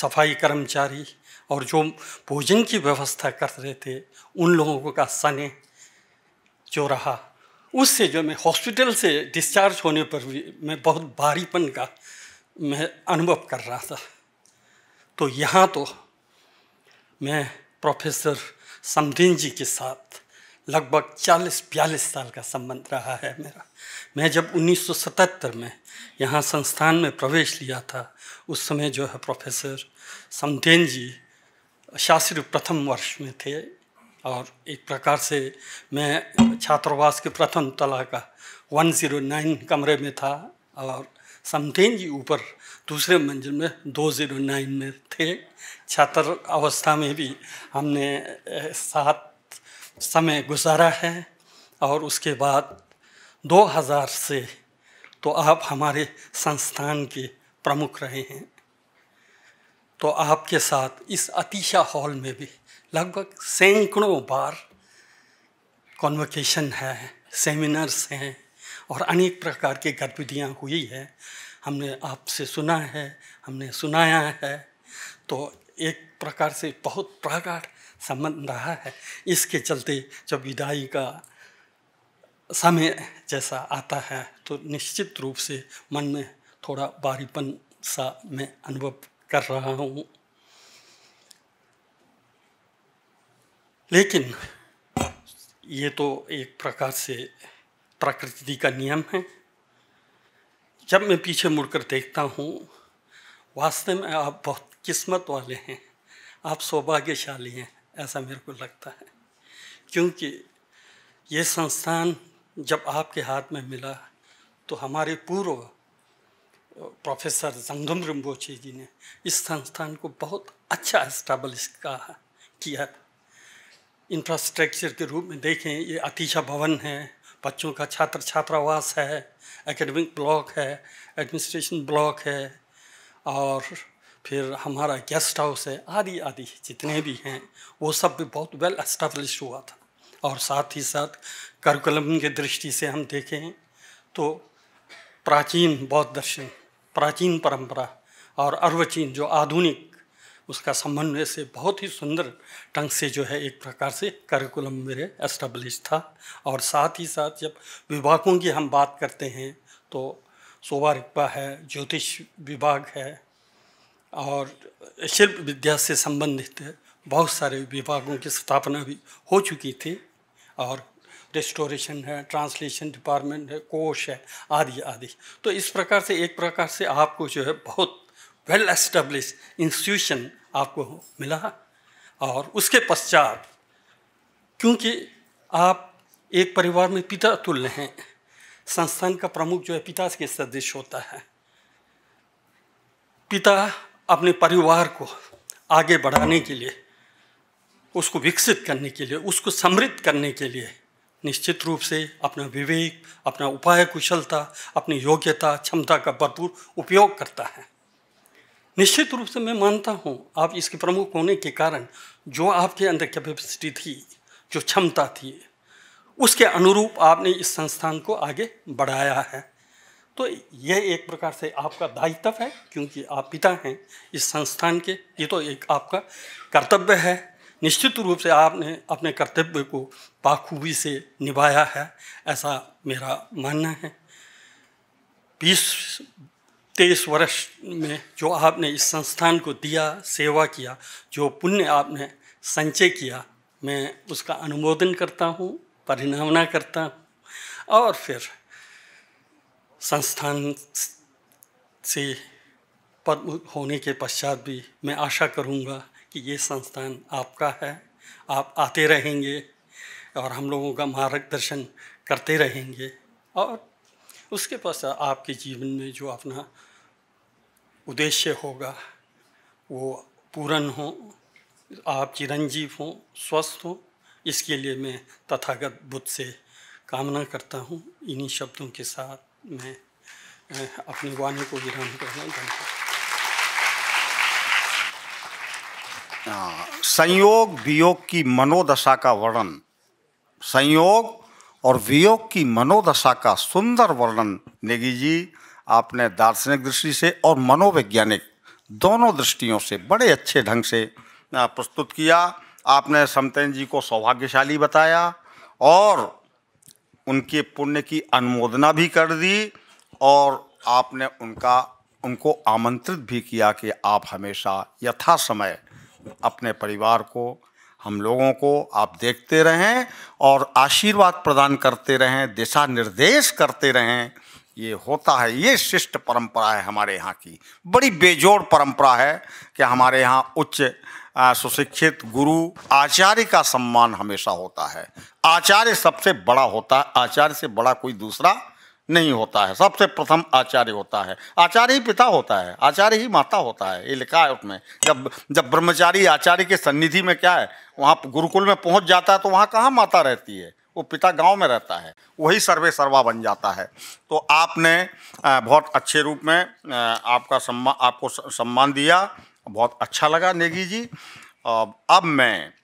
सफाई कर्मचारी और जो भोजन की व्यवस्था कर रहे थे उन लोगों का सने जो रहा उससे जो मैं हॉस्पिटल से डिस्चार्ज होने पर भी मैं बहुत भारीपन का मैं अनुभव कर रहा था तो यहाँ तो मैं प्रोफेसर समदीन जी के साथ लगभग 40-42 साल का संबंध रहा है मेरा मैं जब 1977 में यहाँ संस्थान में प्रवेश लिया था उस समय जो है प्रोफेसर समदेन जी शास्त्री प्रथम वर्ष में थे और एक प्रकार से मैं छात्रावास के प्रथम तला का 109 कमरे में था और समथेन जी ऊपर दूसरे मंजिल में 209 में थे छात्र अवस्था में भी हमने सात समय गुजारा है और उसके बाद 2000 से तो आप हमारे संस्थान के प्रमुख रहे हैं तो आपके साथ इस अतिशा हॉल में भी लगभग सैकड़ों बार कॉन्वकेशन है सेमिनार्स हैं और अनेक प्रकार की गतिविधियाँ हुई हैं हमने आपसे सुना है हमने सुनाया है तो एक प्रकार से बहुत प्रागाढ़ संबंध रहा है इसके चलते जब विदाई का समय जैसा आता है तो निश्चित रूप से मन में थोड़ा बारीपन सा मैं अनुभव कर रहा हूँ लेकिन ये तो एक प्रकार से प्रकृति का नियम है जब मैं पीछे मुड़कर देखता हूँ वास्तव में आप बहुत किस्मत वाले हैं आप सौभाग्यशाली हैं ऐसा मेरे को लगता है क्योंकि ये संस्थान जब आपके हाथ में मिला तो हमारे पूर्व प्रोफेसर जंगम रिम्बोची जी ने इस संस्थान को बहुत अच्छा कहा किया इंफ्रास्ट्रक्चर के रूप में देखें ये अतिशा भवन है बच्चों का छात्र छात्रावास है एकेडमिक ब्लॉक है एडमिनिस्ट्रेशन ब्लॉक है और फिर हमारा गेस्ट हाउस है आदि आदि जितने भी हैं वो सब भी बहुत वेल एस्टेब्लिश हुआ था और साथ ही साथ करिकुलम के दृष्टि से हम देखें तो प्राचीन बौद्ध दर्शन प्राचीन परंपरा और अर्वचीन जो आधुनिक उसका समन्वय से बहुत ही सुंदर ढंग से जो है एक प्रकार से करिकुलम मेरे एस्टेब्लिश था और साथ ही साथ जब विभागों की हम बात करते हैं तो शोभा रिक्पा है ज्योतिष विभाग है और शिल्प विद्या से संबंधित बहुत सारे विभागों की स्थापना भी हो चुकी थी और रेस्टोरेशन है ट्रांसलेशन डिपार्टमेंट है कोश है आदि आदि तो इस प्रकार से एक प्रकार से आपको जो है बहुत वेल एस्टेब्लिश इंस्टीट्यूशन आपको मिला और उसके पश्चात क्योंकि आप एक परिवार में पिता तुल्य हैं संस्थान का प्रमुख जो है पिता के सदृश होता है पिता अपने परिवार को आगे बढ़ाने के लिए उसको विकसित करने के लिए उसको समृद्ध करने के लिए निश्चित रूप से अपना विवेक अपना उपाय कुशलता अपनी योग्यता क्षमता का भरपूर उपयोग करता है निश्चित रूप से मैं मानता हूँ आप इसके प्रमुख होने के कारण जो आपके अंदर कैपेसिटी थी जो क्षमता थी उसके अनुरूप आपने इस संस्थान को आगे बढ़ाया है तो यह एक प्रकार से आपका दायित्व है क्योंकि आप पिता हैं इस संस्थान के ये तो एक आपका कर्तव्य है निश्चित रूप से आपने अपने कर्तव्य को बाखूबी से निभाया है ऐसा मेरा मानना है बीस तेईस वर्ष में जो आपने इस संस्थान को दिया सेवा किया जो पुण्य आपने संचय किया मैं उसका अनुमोदन करता हूँ परिणामना करता हूँ और फिर संस्थान से पद होने के पश्चात भी मैं आशा करूँगा कि ये संस्थान आपका है आप आते रहेंगे और हम लोगों का मार्गदर्शन करते रहेंगे और उसके पश्चात आपके जीवन में जो अपना उद्देश्य होगा वो पूर्ण हो आप चिरंजीव हों स्वस्थ हों इसके लिए मैं तथागत बुद्ध से कामना करता हूँ इन्हीं शब्दों के साथ मैं अपनी वाणी को विराम करना संयोग वियोग की मनोदशा का वर्णन संयोग और वियोग की मनोदशा का सुंदर वर्णन नेगी जी आपने दार्शनिक दृष्टि से और मनोवैज्ञानिक दोनों दृष्टियों से बड़े अच्छे ढंग से प्रस्तुत किया आपने समतेन जी को सौभाग्यशाली बताया और उनके पुण्य की अनुमोदना भी कर दी और आपने उनका उनको आमंत्रित भी किया कि आप हमेशा यथा समय अपने परिवार को हम लोगों को आप देखते रहें और आशीर्वाद प्रदान करते रहें दिशा निर्देश करते रहें ये होता है ये शिष्ट परंपरा है हमारे यहाँ की बड़ी बेजोड़ परंपरा है कि हमारे यहाँ उच्च सुशिक्षित गुरु आचार्य का सम्मान हमेशा होता है आचार्य सबसे बड़ा होता है आचार्य से बड़ा कोई दूसरा नहीं होता है सबसे प्रथम आचार्य होता है आचार्य ही पिता होता है आचार्य ही माता होता है ये लिखा है उसमें जब जब ब्रह्मचारी आचार्य के सन्निधि में क्या है वहाँ गुरुकुल में पहुँच जाता है तो वहाँ कहाँ माता रहती है वो पिता गांव में रहता है वही सर्वे सर्वा बन जाता है तो आपने बहुत अच्छे रूप में आपका सम्मान आपको सम्मान दिया बहुत अच्छा लगा नेगी जी अब मैं